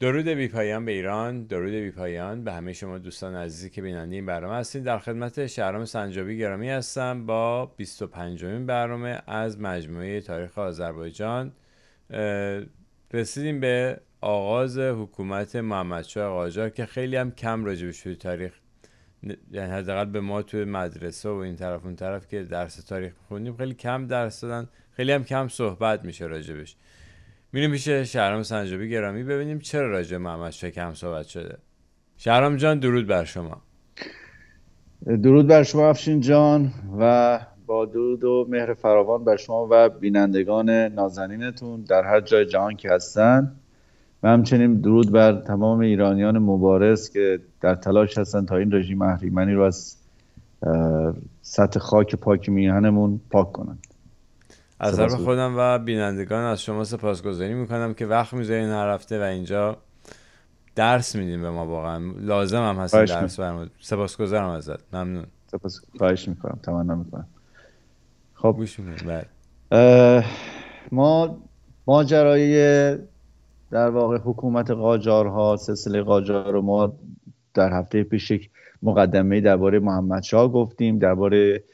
درود بی پایان به ایران درود بی پایان به همه شما دوستان عزیزی که بیننده این برنامه هستین در خدمت شهرام سنجابی گرامی هستم با 25 مین برنامه از مجموعه تاریخ آذربایجان رسیدیم به آغاز حکومت محمدشاه قاجار که خیلی هم کم راجبش توی تاریخ یعنی حداقل به ما توی مدرسه و این طرف اون طرف که درس تاریخ میخوندیم خیلی کم درس دادن خیلی هم کم صحبت میشه راجبش میریم پیش شهرام سنجابی گرامی ببینیم چرا راجع محمد شکم صحبت شده شهرام جان درود بر شما درود بر شما افشین جان و با درود و مهر فراوان بر شما و بینندگان نازنینتون در هر جای جهان که هستن و همچنین درود بر تمام ایرانیان مبارز که در تلاش هستن تا این رژیم اهریمنی رو از سطح خاک پاک میهنمون پاک کنند از طرف خودم و بینندگان از شما سپاسگزاری میکنم که وقت میذارین هر هفته و اینجا درس میدیم به ما واقعا لازم هم هست درس برام سپاسگزارم ازت ممنون سپاس میکنم تمنا میکنم خب بله. ما ماجرای در واقع حکومت قاجارها سلسله قاجار رو ما در هفته پیش یک مقدمه درباره محمد شاه گفتیم درباره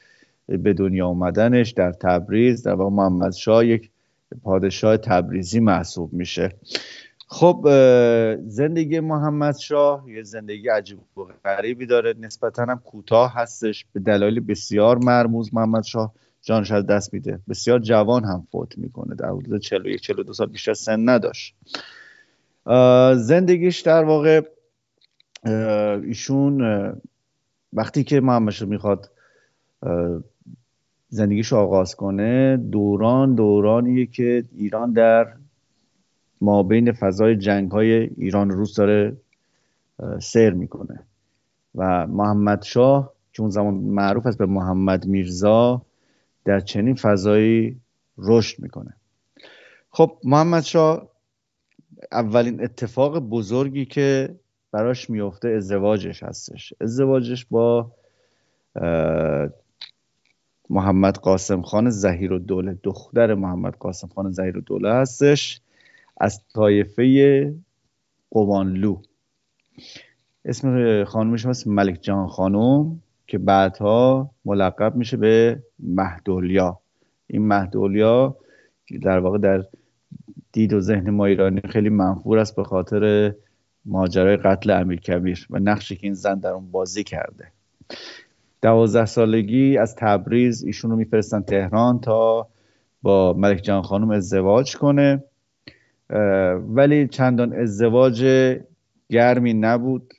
به دنیا آمدنش در تبریز در واقع محمد شاه یک پادشاه تبریزی محسوب میشه خب زندگی محمد شاه یه زندگی عجیب و غریبی داره نسبتا هم کوتاه هستش به دلایل بسیار مرموز محمد شاه جانش از دست میده بسیار جوان هم فوت میکنه در حدود 41 42 سال بیشتر سن نداشت زندگیش در واقع ایشون وقتی که محمد شاه میخواد زندگیش آغاز کنه دوران دورانیه که ایران در مابین فضای جنگ های ایران روس داره سیر میکنه و محمد شاه که اون زمان معروف است به محمد میرزا در چنین فضایی رشد میکنه خب محمد شاه اولین اتفاق بزرگی که براش میفته ازدواجش هستش ازدواجش با محمد قاسم خان زهیر دوله دختر محمد قاسم خان زهیر دوله هستش از طایفه قوانلو اسم خانومش هست ملک جان خانم که بعدها ملقب میشه به مهدولیا این مهدولیا در واقع در دید و ذهن ما ایرانی خیلی منفور است به خاطر ماجرای قتل امیر کبیر و نقشی که این زن در اون بازی کرده دوازده سالگی از تبریز ایشون رو میفرستن تهران تا با ملک جان خانم ازدواج کنه ولی چندان ازدواج گرمی نبود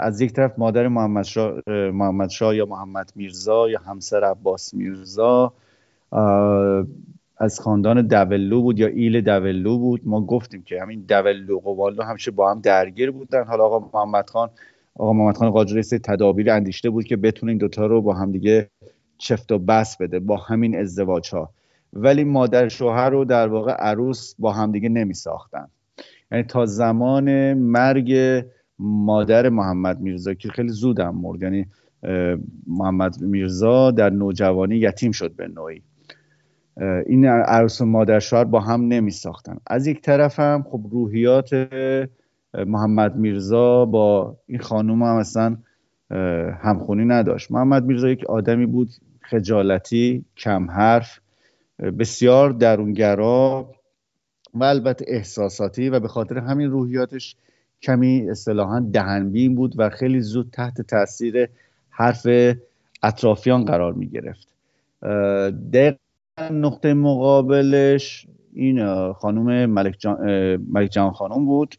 از یک طرف مادر محمد شا، یا محمد میرزا یا همسر عباس میرزا از خاندان دولو بود یا ایل دولو بود ما گفتیم که همین دولو قوالو همیشه با هم درگیر بودن حالا آقا محمد خان آقا محمد خان قاجاری سه تدابیر اندیشته بود که بتونه این دوتا رو با هم دیگه چفت و بس بده با همین ازدواج ها ولی مادر شوهر رو در واقع عروس با همدیگه نمی ساختن یعنی تا زمان مرگ مادر محمد میرزا که خیلی زودم مرد یعنی محمد میرزا در نوجوانی یتیم شد به نوعی این عروس و مادر شوهر با هم نمی ساختن از یک طرف هم خب روحیات محمد میرزا با این خانوم هم اصلا همخونی نداشت محمد میرزا یک آدمی بود خجالتی کم حرف بسیار درونگرا و البته احساساتی و به خاطر همین روحیاتش کمی اصطلاحا دهنبین بود و خیلی زود تحت تاثیر حرف اطرافیان قرار می گرفت دقیقا نقطه مقابلش این خانم ملک جان, ملک جان خانم بود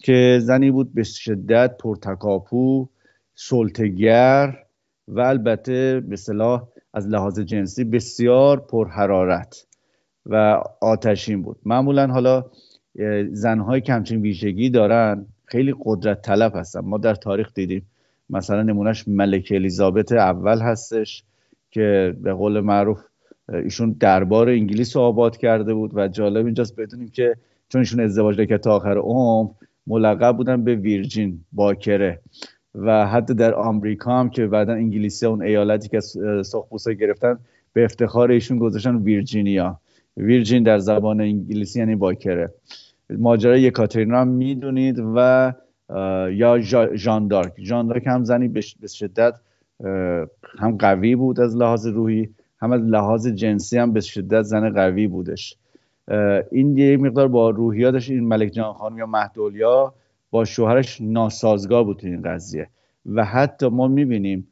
که زنی بود به شدت پرتکاپو سلطگر و البته به صلاح از لحاظ جنسی بسیار پرحرارت و آتشین بود معمولا حالا زنهای کمچین ویژگی دارن خیلی قدرت طلب هستن ما در تاریخ دیدیم مثلا نمونهش ملکه الیزابت اول هستش که به قول معروف ایشون دربار انگلیس رو آباد کرده بود و جالب اینجاست بدونیم که چون ایشون ازدواج که تا آخر عمر ملقب بودن به ویرجین باکره و حتی در آمریکا هم که بعدا انگلیسی اون ایالتی که های گرفتن به افتخار ایشون گذاشتن ویرجینیا ویرجین در زبان انگلیسی یعنی باکره ماجرای یکاترینا هم میدونید و یا جان دارک دارک هم زنی به شدت هم قوی بود از لحاظ روحی هم از لحاظ جنسی هم به شدت زن قوی بودش این یه مقدار با روحیاتش این ملک جان خانم یا مهدولیا با شوهرش ناسازگار بود این قضیه و حتی ما میبینیم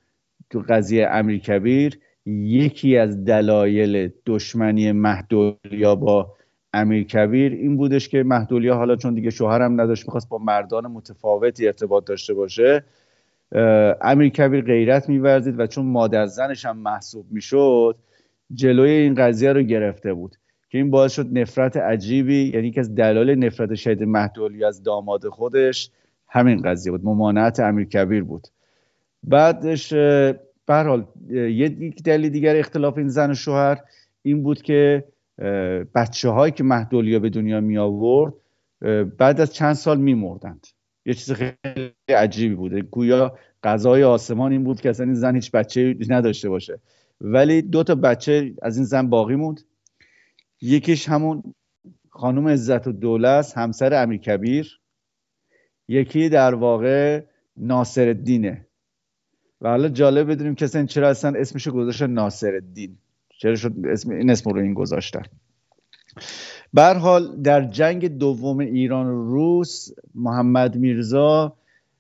تو قضیه امیر یکی از دلایل دشمنی مهدولیا با امیر کبیر این بودش که مهدولیا حالا چون دیگه شوهرم نداشت میخواست با مردان متفاوتی ارتباط داشته باشه امیر کبیر غیرت میورزید و چون مادر زنش هم محسوب میشد جلوی این قضیه رو گرفته بود که این باعث شد نفرت عجیبی یعنی که از دلایل نفرت شهید مهدولی از داماد خودش همین قضیه بود ممانعت کبیر بود بعدش به حال یک دلیل دیگر اختلاف این زن و شوهر این بود که بچه هایی که مهدولیا به دنیا می آورد بعد از چند سال می مردند یه چیز خیلی عجیبی بوده گویا غذای آسمان این بود که اصلا این زن هیچ بچه نداشته باشه ولی دو تا بچه از این زن باقی موند یکیش همون خانم عزت و دوله است همسر کبیر یکی در واقع ناصر الدینه و حالا جالب بدونیم کسی چرا اصلا اسمش گذاشت ناصر الدین چرا شد اسم این اسم رو این گذاشتن بر حال در جنگ دوم ایران و روس محمد میرزا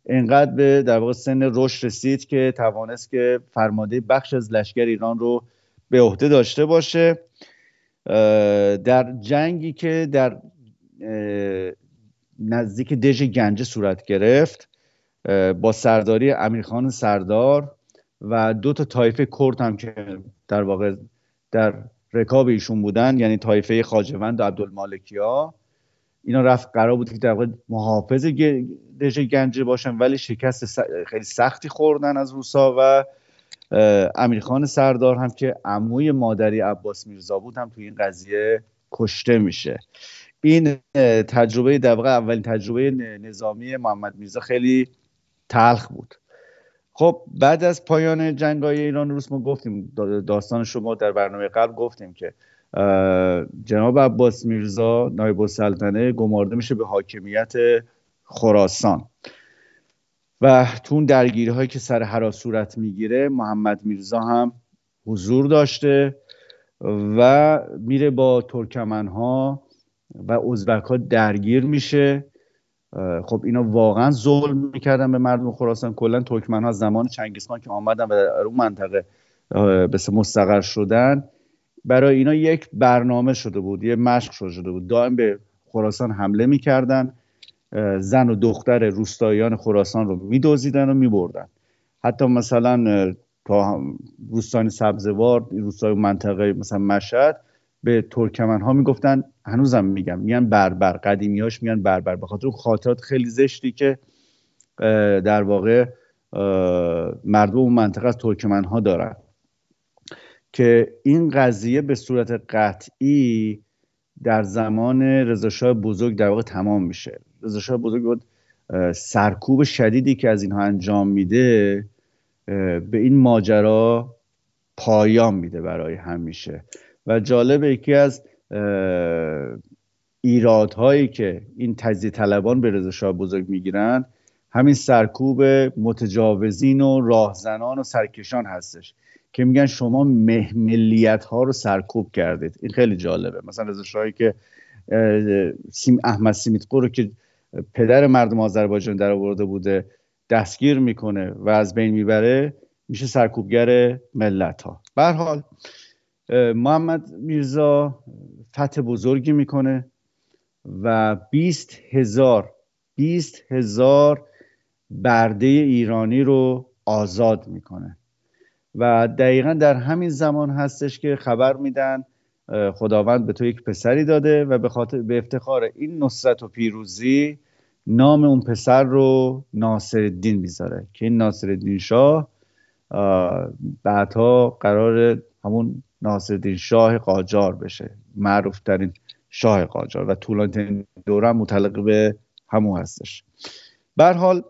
انقدر به در واقع سن رشد رسید که توانست که فرماده بخش از لشکر ایران رو به عهده داشته باشه در جنگی که در نزدیک دژ گنجه صورت گرفت با سرداری امیرخان سردار و دو تا تایفه کرد هم که در واقع در رکاب ایشون بودن یعنی تایفه خاجوند و عبدالمالکیا اینا رفت قرار بود که در واقع محافظ دژ گنجه باشن ولی شکست خیلی سختی خوردن از روسا و امیرخان سردار هم که عموی مادری عباس میرزا بود هم توی این قضیه کشته میشه این تجربه در اولین تجربه نظامی محمد میرزا خیلی تلخ بود خب بعد از پایان جنگای ایران روس ما گفتیم داستان شما در برنامه قبل گفتیم که جناب عباس میرزا نایب السلطنه گمارده میشه به حاکمیت خراسان و تو اون درگیری هایی که سر هرا صورت میگیره محمد میرزا هم حضور داشته و میره با ترکمن ها و ازبک ها درگیر میشه خب اینا واقعا ظلم میکردن به مردم خراسان کلا ترکمن ها زمان چنگیز که آمدن و در اون منطقه به مستقر شدن برای اینا یک برنامه شده بود یه مشق شده بود دائم به خراسان حمله میکردن زن و دختر روستاییان خراسان رو میدوزیدن و میبردن حتی مثلا تا روستان سبزوار روستای منطقه مثلا مشهد به ترکمن ها میگفتن هنوزم میگم میگن بربر هاش میگن بربر بخاطر خاطرات خیلی زشتی که در واقع مردم اون منطقه از ترکمن ها دارن که این قضیه به صورت قطعی در زمان رضاشاه بزرگ در واقع تمام میشه رضا بزرگ بود سرکوب شدیدی که از اینها انجام میده به این ماجرا پایان میده برای همیشه و جالب یکی از ایرادهایی که این تجزیه طلبان به رضا بزرگ میگیرن همین سرکوب متجاوزین و راهزنان و سرکشان هستش که میگن شما مهملیت ها رو سرکوب کردید این خیلی جالبه مثلا رضا که سیم احمد سیمیتقو رو که پدر مردم آذربایجان در آورده بوده دستگیر میکنه و از بین میبره میشه سرکوبگر ملت ها حال محمد میرزا فتح بزرگی میکنه و بیست هزار هزار برده ایرانی رو آزاد میکنه و دقیقا در همین زمان هستش که خبر میدن خداوند به تو یک پسری داده و به خاطر به افتخار این نصرت و پیروزی نام اون پسر رو ناصر الدین میذاره که این الدین شاه بعدها قرار همون الدین شاه قاجار بشه معروف ترین شاه قاجار و طولانی ترین دوره متعلق به همون هستش بر حال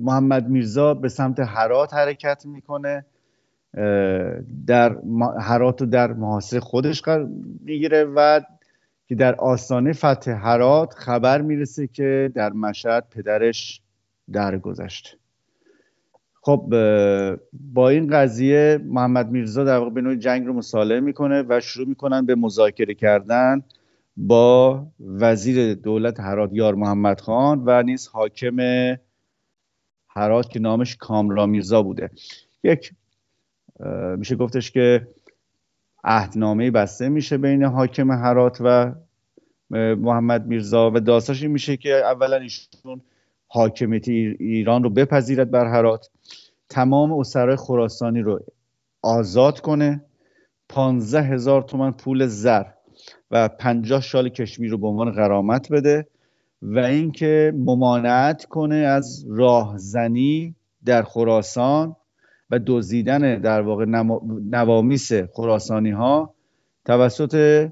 محمد میرزا به سمت حرات حرکت میکنه در هرات و در محاصره خودش میگیره و که در آستانه فتح هرات خبر میرسه که در مشهد پدرش درگذشت خب با این قضیه محمد میرزا در واقع به نوع جنگ رو مصالحه میکنه و شروع میکنن به مذاکره کردن با وزیر دولت هرات یار محمد خان و نیز حاکم هرات که نامش کاملا میرزا بوده یک میشه گفتش که عهدنامه بسته میشه بین حاکم هرات و محمد میرزا و داستاش این میشه که اولا ایشون حاکمیت ایران رو بپذیرد بر هرات تمام اسرای خراسانی رو آزاد کنه پانزه هزار تومن پول زر و پنجاه شال کشمیر رو به عنوان غرامت بده و اینکه ممانعت کنه از راهزنی در خراسان و دزدیدن در واقع نوامیس خراسانی ها توسط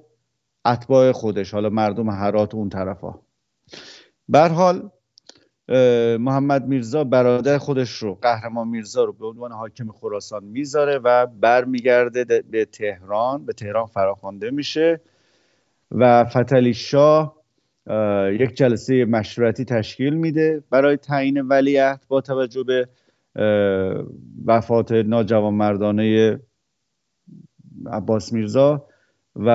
اتباع خودش حالا مردم حرات اون طرف ها حال محمد میرزا برادر خودش رو قهرمان میرزا رو به عنوان حاکم خراسان میذاره و برمیگرده به تهران به تهران فراخوانده میشه و فتلی شاه یک جلسه مشورتی تشکیل میده برای تعیین ولیعهد با توجه به وفات مردانه عباس میرزا و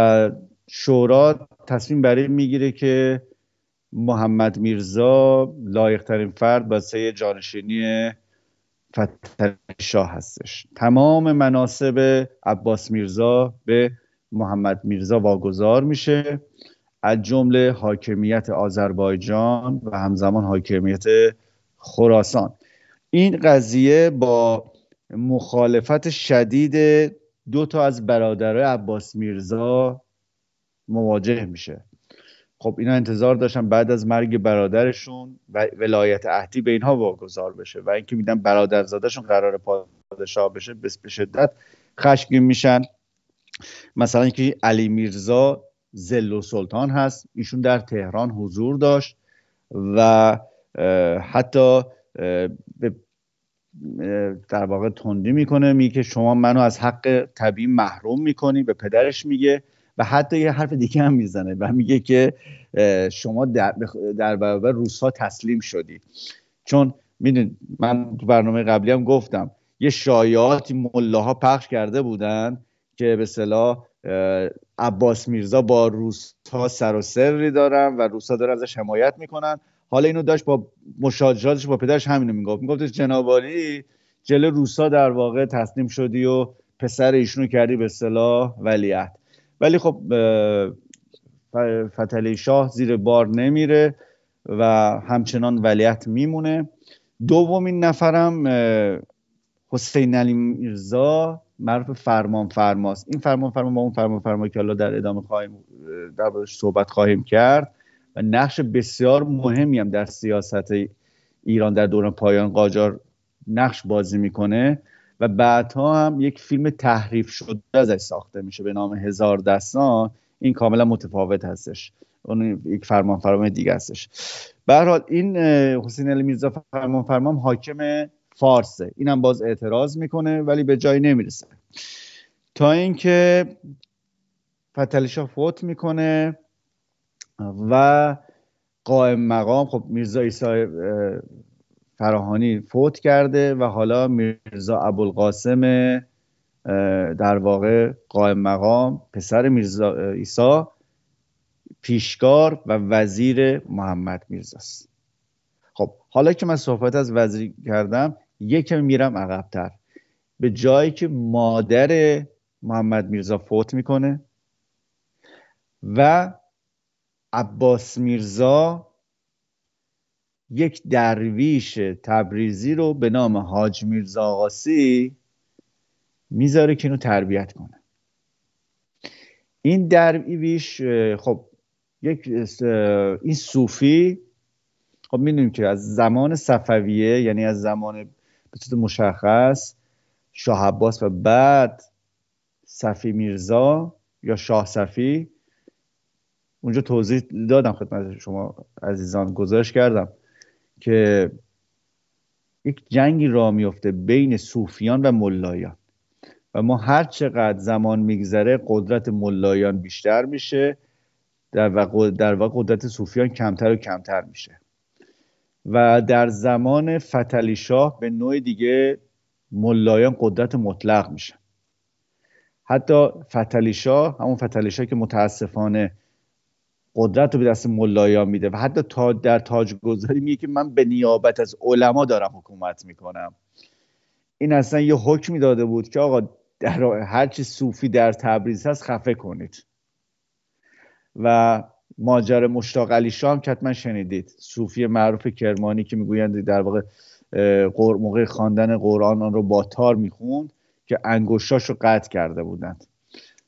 شورا تصمیم برای میگیره که محمد میرزا ترین فرد واسه جانشینی فتح هستش تمام مناسب عباس میرزا به محمد میرزا واگذار میشه از جمله حاکمیت آذربایجان و همزمان حاکمیت خراسان این قضیه با مخالفت شدید دو تا از برادرای عباس میرزا مواجه میشه خب اینا انتظار داشتن بعد از مرگ برادرشون و ولایت عهدی به اینها واگذار بشه و اینکه میدن برادرزادهشون قرار پادشاه بشه بس به شدت خشمگین میشن مثلا اینکه علی میرزا زل و سلطان هست ایشون در تهران حضور داشت و حتی به در واقع تندی میکنه میگه که شما منو از حق طبیعی محروم میکنی به پدرش میگه و حتی یه حرف دیگه هم میزنه و میگه که شما در, در برابر روسها تسلیم شدی چون میدونید من تو برنامه قبلی هم گفتم یه مله ها پخش کرده بودن که به صلاح عباس میرزا با روس ها سر و سری دارن و روس ها دارن ازش حمایت میکنن حالا اینو داشت با مشاجراتش با پدرش همینو میگفت میگفتش جناب عالی روسا در واقع تسلیم شدی و پسر ایشونو کردی به صلاح ولیعت ولی خب فتلی شاه زیر بار نمیره و همچنان ولیت میمونه دومین نفرم حسین علی میرزا معروف فرمان فرماست این فرمان فرما با اون فرمان فرما که الان در ادامه خواهیم در صحبت خواهیم کرد نقش بسیار مهمی هم در سیاست ایران در دوران پایان قاجار نقش بازی میکنه و بعدها هم یک فیلم تحریف شده ازش ساخته میشه به نام هزار دستان این کاملا متفاوت هستش اون یک فرمان فرمان دیگه هستش به حال این حسین علی میرزا فرمان فرمان حاکم فارسه اینم باز اعتراض میکنه ولی به جایی نمیرسه تا اینکه فتلی فوت میکنه و قائم مقام خب میرزا ایسا فراهانی فوت کرده و حالا میرزا ابوالقاسم در واقع قائم مقام پسر میرزا ایسا پیشکار و وزیر محمد میرزا است. خب حالا که من صحبت از وزیر کردم یکم میرم عقبتر به جایی که مادر محمد میرزا فوت میکنه و عباس میرزا یک درویش تبریزی رو به نام حاج میرزا آقاسی میذاره که اینو تربیت کنه این درویش خب یک این صوفی خب میدونیم که از زمان صفویه یعنی از زمان به مشخص شاه عباس و بعد صفی میرزا یا شاه صفی اونجا توضیح دادم خدمت شما عزیزان گزارش کردم که یک جنگی را میفته بین صوفیان و ملایان و ما هر چقدر زمان میگذره قدرت ملایان بیشتر میشه در واقع, در واقع قدرت صوفیان کمتر و کمتر میشه و در زمان فتلی شاه به نوع دیگه ملایان قدرت مطلق میشه حتی فتلی شاه همون فتلی شاه که متاسفانه قدرت رو به دست ملایان میده و حتی تا در تاجگذاری میگه که من به نیابت از علما دارم حکومت میکنم این اصلا یه حکمی داده بود که آقا در هرچی صوفی در تبریز هست خفه کنید و ماجر مشتاق علی شام که حتما شنیدید صوفی معروف کرمانی که میگویند در واقع موقع خواندن قرآن آن رو با تار میخوند که انگشتاش رو قطع کرده بودند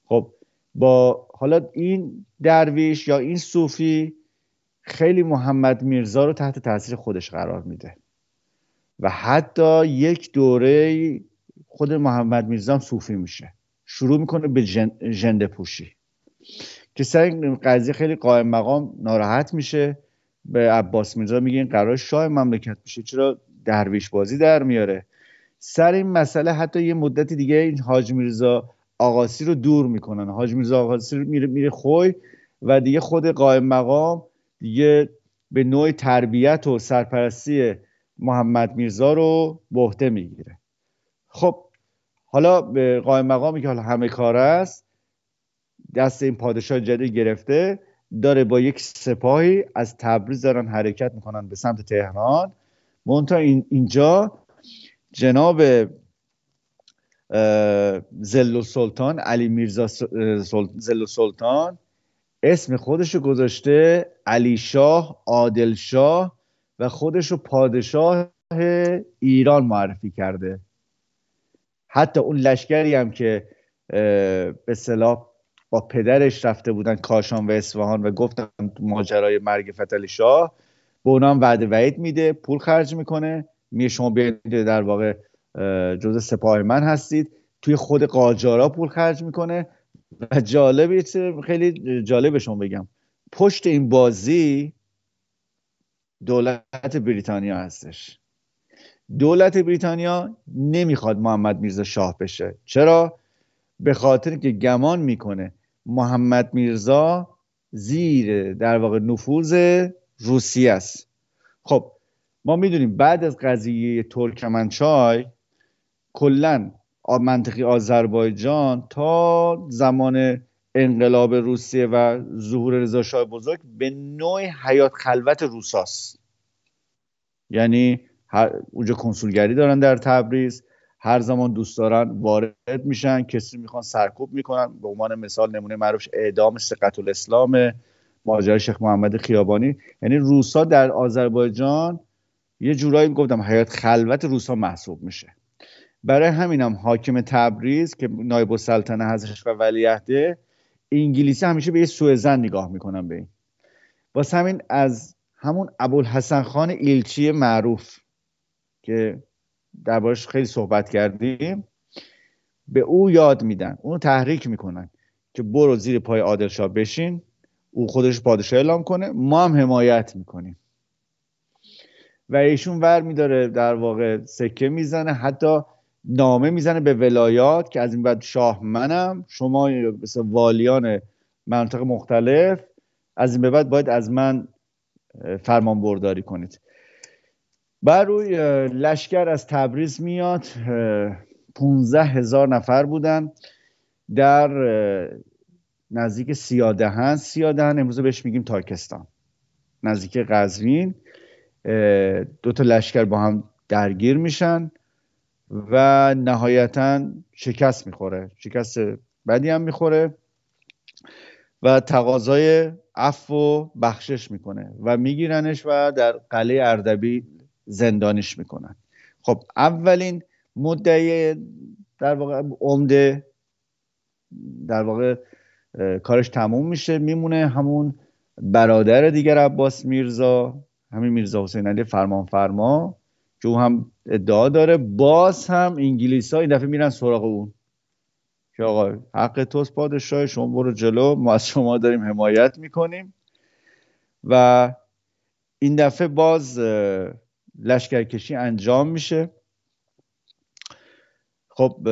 خب با حالا این درویش یا این صوفی خیلی محمد میرزا رو تحت تاثیر خودش قرار میده و حتی یک دوره خود محمد میرزا هم صوفی میشه شروع میکنه به جنده پوشی که سر این قضیه خیلی قائم مقام ناراحت میشه به عباس میرزا میگه این قرار شاه مملکت میشه چرا درویش بازی در میاره سر این مسئله حتی یه مدتی دیگه این حاج میرزا آقاسی رو دور میکنن حاج میرزا آقاسی میره, میره خوی و دیگه خود قائم مقام دیگه به نوع تربیت و سرپرستی محمد میرزا رو بهده میگیره خب حالا به قائم مقامی که حالا همه کار است دست این پادشاه جدید گرفته داره با یک سپاهی از تبریز دارن حرکت میکنن به سمت تهران منتها اینجا جناب زل سلطان علی میرزا زل سلطان اسم خودشو گذاشته علی شاه عادل شاه و خودشو پادشاه ایران معرفی کرده حتی اون لشکری هم که به صلاح با پدرش رفته بودن کاشان و اصفهان و گفتن ماجرای مرگ فتلی شاه به هم وعده وعید میده پول خرج میکنه میه شما بیاید در واقع جزء سپاه من هستید توی خود قاجارا پول خرج میکنه و جالب خیلی جالب شما بگم پشت این بازی دولت بریتانیا هستش دولت بریتانیا نمیخواد محمد میرزا شاه بشه چرا به خاطر که گمان میکنه محمد میرزا زیر در واقع نفوذ روسیه است خب ما میدونیم بعد از قضیه ترکمنچای کلا منطقی آذربایجان تا زمان انقلاب روسیه و ظهور رضا بزرگ به نوع حیات خلوت روساس. یعنی اونجا کنسولگری دارن در تبریز هر زمان دوست دارن وارد میشن کسی میخوان سرکوب میکنن به عنوان مثال نمونه معروفش اعدام سقط الاسلام ماجرای شیخ محمد خیابانی یعنی روسا در آذربایجان یه جورایی گفتم حیات خلوت روسا محسوب میشه برای همینم حاکم تبریز که نایب السلطنه هستش و ولیعهده انگلیسی همیشه به یه سوء زن نگاه میکنن به این واسه همین از همون ابوالحسن خان ایلچی معروف که دربارش خیلی صحبت کردیم به او یاد میدن اونو تحریک میکنن که برو زیر پای عادلشاه بشین او خودش پادشاه اعلام کنه ما هم حمایت میکنیم و ایشون ور میداره در واقع سکه میزنه حتی نامه میزنه به ولایات که از این بعد شاه منم شما مثل والیان مناطق مختلف از این به بعد باید از من فرمان برداری کنید بر روی لشکر از تبریز میاد 15 هزار نفر بودن در نزدیک سیادهن سیادهن امروز بهش میگیم تاکستان نزدیک قزوین دو تا لشکر با هم درگیر میشن و نهایتا شکست میخوره شکست بدی هم میخوره و تقاضای عفو و بخشش میکنه و میگیرنش و در قلعه اردبیل زندانش میکنن خب اولین مدعی در واقع عمده در واقع کارش تموم میشه میمونه همون برادر دیگر عباس میرزا همین میرزا حسین علی فرمان فرما که اون هم ادعا داره باز هم انگلیس ها این دفعه میرن سراغ اون که آقا حق توست پادشاه شما برو جلو ما از شما داریم حمایت میکنیم و این دفعه باز لشکرکشی انجام میشه خب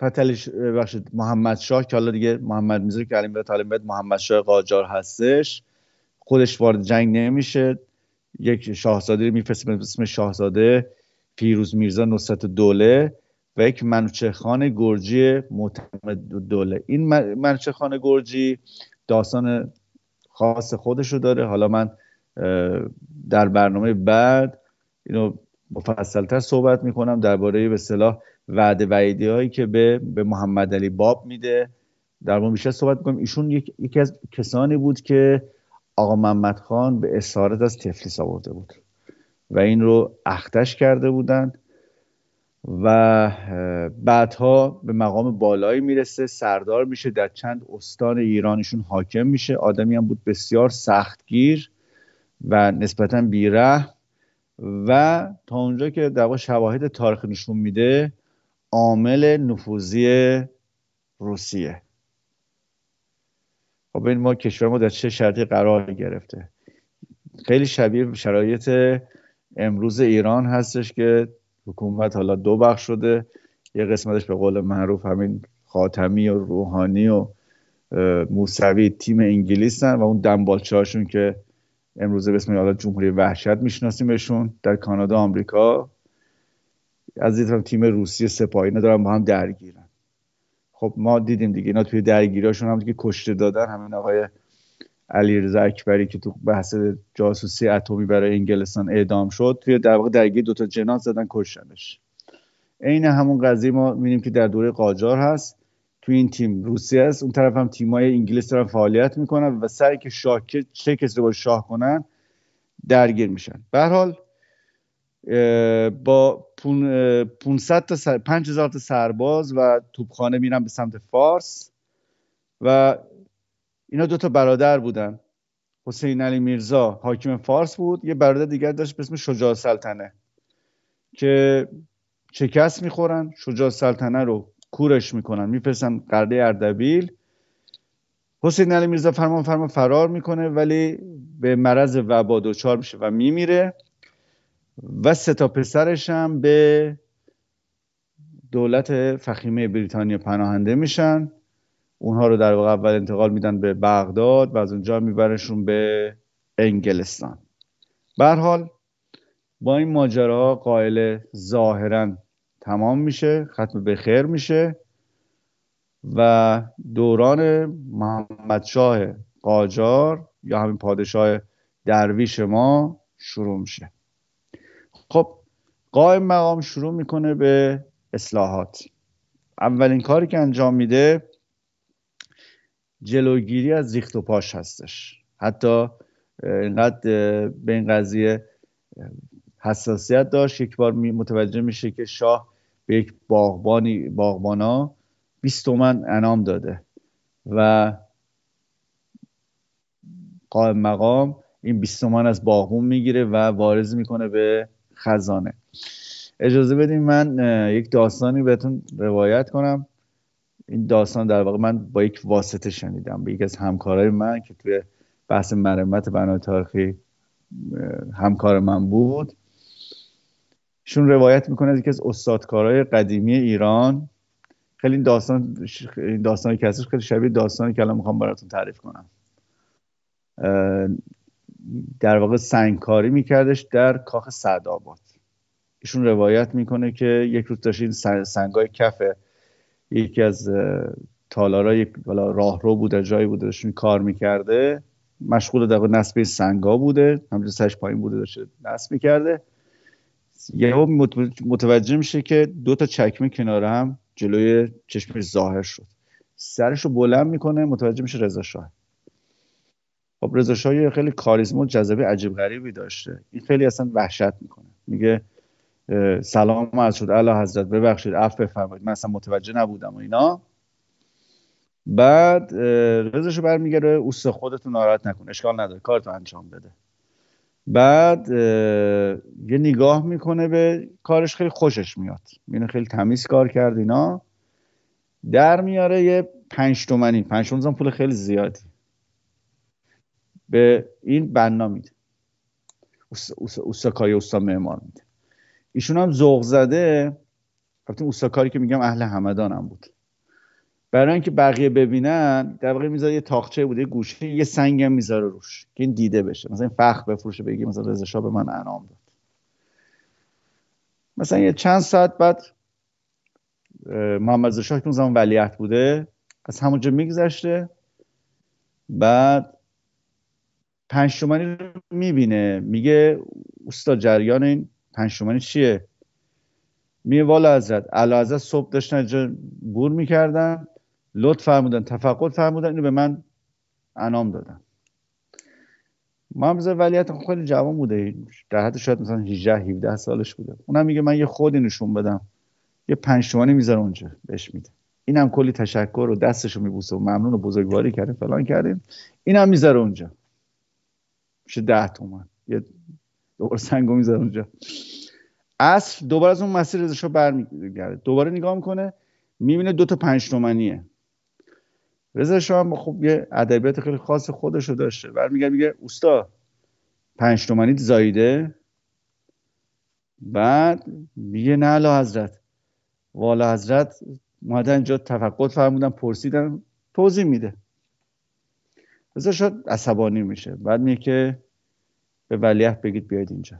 فتلش بخشید محمد شاه که حالا دیگه محمد میزه که علیم تعلیم محمد شاه قاجار هستش خودش وارد جنگ نمیشه یک شاهزاده میفرستیم به اسم شاهزاده فیروز میرزا نصرت دوله و یک منوچه خان گرجی معتمد دوله این منوچه خان گرجی داستان خاص خودش رو داره حالا من در برنامه بعد اینو مفصلتر صحبت میکنم درباره به صلاح وعده وعیدی هایی که به به محمد علی باب میده در ما بیشتر صحبت میکنم ایشون یکی از کسانی بود که آقا محمد خان به اسارت از تفلیس آورده بود و این رو اختش کرده بودند و بعدها به مقام بالایی میرسه سردار میشه در چند استان ایرانشون حاکم میشه آدمی هم بود بسیار سختگیر و نسبتا بیره و تا اونجا که در شواهد تاریخ نشون میده عامل نفوذی روسیه ببین ما کشور ما در چه شرطی قرار گرفته خیلی شبیه شرایط امروز ایران هستش که حکومت حالا دو بخش شده یه قسمتش به قول معروف همین خاتمی و روحانی و موسوی تیم انگلیسن و اون دنبالچهاشون که امروز به اسم حالا جمهوری وحشت میشناسیمشون در کانادا آمریکا از این تیم روسی سپاهی ندارن با هم درگیرن خب ما دیدیم دیگه اینا توی درگیراشون هم که کشته دادن همین آقای علیرضا اکبری که تو بحث جاسوسی اتمی برای انگلستان اعدام شد توی در واقع درگیر دوتا جناز زدن کشتنش عین همون قضیه ما میبینیم که در دوره قاجار هست تو این تیم روسیه است اون طرف هم تیمای انگلیس دارن فعالیت میکنن و سعی که شاکه چه کسی رو با شاه کنن درگیر میشن به حال با 500 تا 5000 تا سرباز و توپخانه میرن به سمت فارس و اینا دو تا برادر بودن حسین علی میرزا حاکم فارس بود یه برادر دیگر داشت به اسم شجاع سلطنه که شکست میخورن شجاع سلطنه رو کورش میکنن میفرستن قرده اردبیل حسین علی میرزا فرمان فرما فرار میکنه ولی به مرض وبا دچار میشه و میمیره و سه تا پسرش هم به دولت فخیمه بریتانیا پناهنده میشن اونها رو در واقع اول انتقال میدن به بغداد و از اونجا میبرنشون به انگلستان به حال با این ماجرا قائل ظاهرا تمام میشه ختم به خیر میشه و دوران محمدشاه قاجار یا همین پادشاه درویش ما شروع میشه خب قائم مقام شروع میکنه به اصلاحات اولین کاری که انجام میده جلوگیری از ریخت و پاش هستش حتی اینقدر به این قضیه حساسیت داشت یک بار متوجه میشه که شاه به یک باغبانی باغبانا 20 تومن انام داده و قائم مقام این 20 تومن از باغبون میگیره و وارز میکنه به خزانه اجازه بدیم من یک داستانی بهتون روایت کنم این داستان در واقع من با یک واسطه شنیدم به یک از همکارای من که توی بحث مرمت بنای تاریخی همکار من بود شون روایت میکنه از یکی از استادکارای قدیمی ایران خیلی این داستان داستانی که هستش خیلی شبیه داستانی که الان میخوام براتون تعریف کنم در واقع کاری میکردش در کاخ سعدآباد ایشون روایت میکنه که یک روز داشت این سنگای کف یکی از تالارای یک راهرو بوده جایی بوده کار میکرده مشغول در نصب این سنگا بوده همجور سرش پایین بوده داشته نصب میکرده یهو متوجه میشه که دو تا چکمه کنار هم جلوی چشمش ظاهر شد سرش رو بلند میکنه متوجه میشه رضا شاه خب رضا خیلی کاریزما و جذبه عجیب غریبی داشته این خیلی اصلا وحشت میکنه میگه سلام از شد اعلی حضرت ببخشید عفو بفرمایید من اصلا متوجه نبودم و اینا بعد رضاشو برمیگره اوس خودتون ناراحت نکن اشکال نداره کارتو انجام بده بعد یه نگاه میکنه به کارش خیلی خوشش میاد میگه خیلی تمیز کار کرد اینا در میاره یه پنج تومنی پنج تومنی پول خیلی زیادی به این بنا میده اوساکای اوسا معمار میده ایشون هم ذوق زده البته اوساکاری که میگم اهل همدان هم بود برای اینکه بقیه ببینن در واقع میذاره یه تاخچه بوده یه گوشه یه سنگ هم میذاره روش که این دیده بشه مثلا فخ بفروشه بگی مثلا رضا به من انعام داد مثلا یه چند ساعت بعد محمد رضا که اون زمان ولیعت بوده از همونجا میگذشته بعد پنج رو میبینه میگه استاد جریان این پنج چیه میگه والا حضرت علا حضرت صبح داشتن بور میکردن لطف فرمودن تفقد فرمودن اینو به من انام دادن مامزه ولیت خب خیلی جوان بوده در حد شاید مثلا 18 17 سالش بوده اونم میگه من یه خودی نشون بدم یه پنج میذاره اونجا بهش میده اینم کلی تشکر و دستشو میبوسه و ممنون و بزرگواری کردیم فلان کردیم اینم میذاره اونجا میشه ده تومن یه دور سنگو میذاره اونجا اصل دوباره از اون مسیر رضا بر برمیگرده دوباره نگاه میکنه میبینه دو تا پنج تومنیه رضا شاه هم خب یه ادبیات خیلی خاص خودش رو داشته برمیگرده میگه اوستا پنج تومنی زایده بعد میگه نه علا حضرت والا حضرت اومدن اینجا تفقد فرمودن پرسیدن توضیح میده بذار عصبانی میشه بعد میگه که به ولیه بگید بیاید اینجا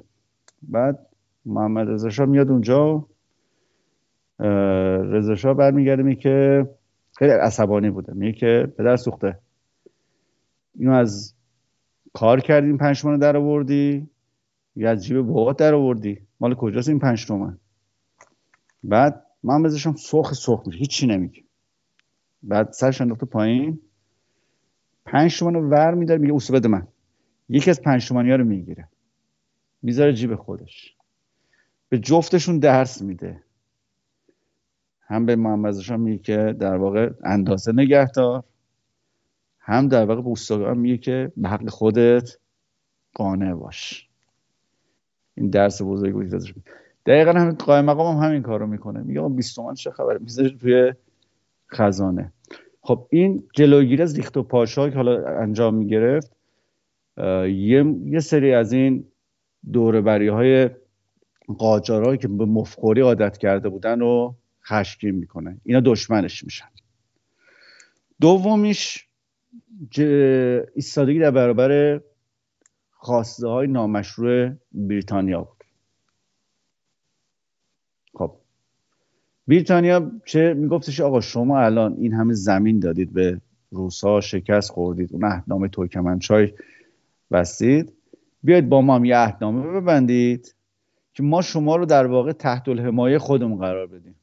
بعد محمد رضا میاد اونجا و رضا برمیگرده میگه که خیلی عصبانی بوده میگه که پدر سوخته اینو از کار کردیم پنج تومن در آوردی یا از جیب بابات در آوردی مال کجاست این پنج بعد من بذاشم سرخ سرخ میشه هیچی نمیگه بعد سرش انداخته پایین پنج تومن رو ور میداره میگه اوسو بده من یکی از پنج تومنی ها رو میگیره میذاره جیب خودش به جفتشون درس میده هم به محمد میگه که در واقع اندازه نگهدار هم در واقع به هم میگه که به حق خودت قانع باش این درس بزرگی بود ازش دقیقا هم کار مقام هم همین کارو میکنه میگه 20 تومن چه خبره میذاره توی خزانه خب این جلوگیری از ریخت و پاشا که حالا انجام میگرفت یه،, یه سری از این دوربری های قاجارهایی که به مفخوری عادت کرده بودن رو خشکیم میکنه اینا دشمنش میشن دومیش ایستادگی در برابر خواسته های نامشروع بریتانیا بریتانیا چه میگفتش آقا شما الان این همه زمین دادید به روسا شکست خوردید اون اهدنامه ترکمنچای بستید بیاید با ما هم یه اهدنامه ببندید که ما شما رو در واقع تحت الحمایه خودمون قرار بدیم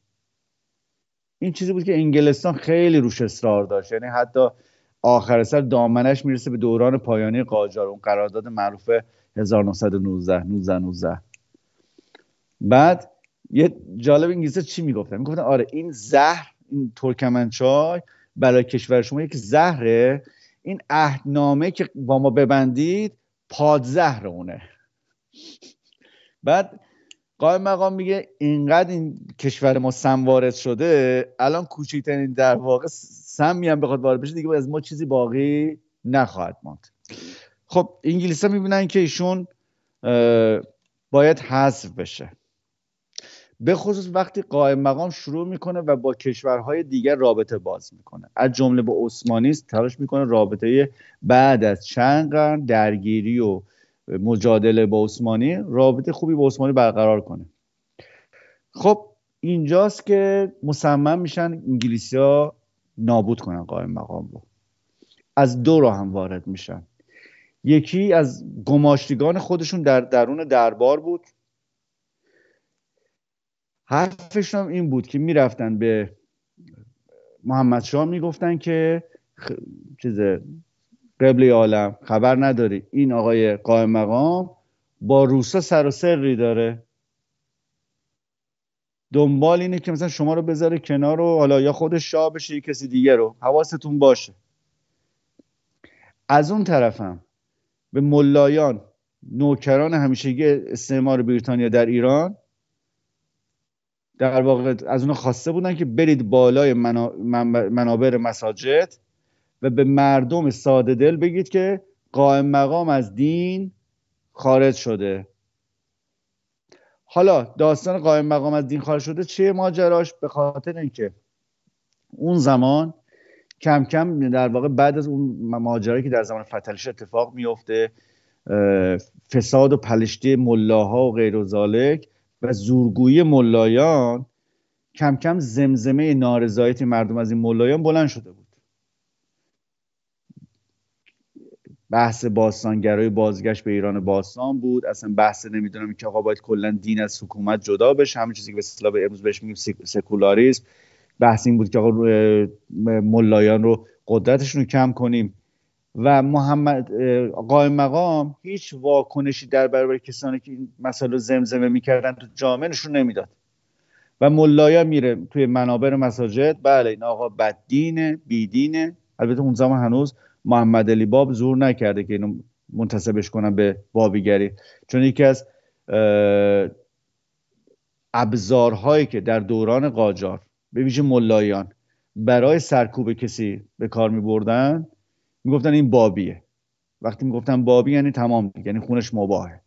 این چیزی بود که انگلستان خیلی روش اصرار داشت یعنی حتی آخر سر دامنش میرسه به دوران پایانی قاجار اون قرارداد معروف 1919 1919 بعد یه جالب انگلیسی چی میگفتن میگفتن آره این زهر این ترکمنچای برای کشور شما یک زهره این عهدنامه که با ما ببندید پادزهر اونه بعد قائم مقام میگه اینقدر این کشور ما سم وارد شده الان کوچکترین در واقع سم هم بخواد وارد بشه دیگه از ما چیزی باقی نخواهد ماند خب انگلیس ها میبینن که ایشون باید حذف بشه به خصوص وقتی قائم مقام شروع میکنه و با کشورهای دیگر رابطه باز میکنه از جمله با عثمانی تلاش میکنه رابطه بعد از چند قرن درگیری و مجادله با عثمانی رابطه خوبی با عثمانی برقرار کنه خب اینجاست که مصمم میشن انگلیسی ها نابود کنن قائم مقام رو از دو راه هم وارد میشن یکی از گماشتگان خودشون در درون دربار بود حرفشون هم این بود که میرفتن به محمد شاه میگفتن که خ... چیز قبلی عالم خبر نداری این آقای قائم مقام با روسا سر و سری داره دنبال اینه که مثلا شما رو بذاره کنار و حالا یا خودش شاه بشه یا کسی دیگه رو حواستون باشه از اون طرفم به ملایان نوکران همیشگی استعمار بریتانیا در ایران در واقع از اونا خواسته بودن که برید بالای منابر مساجد و به مردم ساده دل بگید که قائم مقام از دین خارج شده حالا داستان قائم مقام از دین خارج شده چه ماجراش به خاطر اینکه اون زمان کم کم در واقع بعد از اون ماجرایی که در زمان فتلش اتفاق میفته فساد و پلشتی ملاها و غیر و و زورگویی ملایان کم کم زمزمه نارضایت مردم از این ملایان بلند شده بود بحث باستانگرای بازگشت به ایران باستان بود اصلا بحث نمیدونم که آقا باید کلا دین از حکومت جدا بشه همه چیزی که به اصطلاح امروز بهش میگیم سکولاریسم بحث این بود که آقا ملایان رو قدرتشون رو کم کنیم و محمد قائم مقام هیچ واکنشی در برابر کسانی که این مسئله زمزمه میکردن تو جامعه نشون نمیداد و ملایا میره توی منابر مساجد بله این آقا بددینه بیدینه البته اون زمان هنوز محمد علی باب زور نکرده که اینو منتصبش کنن به بابیگری چون یکی از ابزارهایی که در دوران قاجار به ویژه ملایان برای سرکوب کسی به کار می بردن میگفتن این بابیه وقتی میگفتن بابی یعنی تمام یعنی خونش مباهه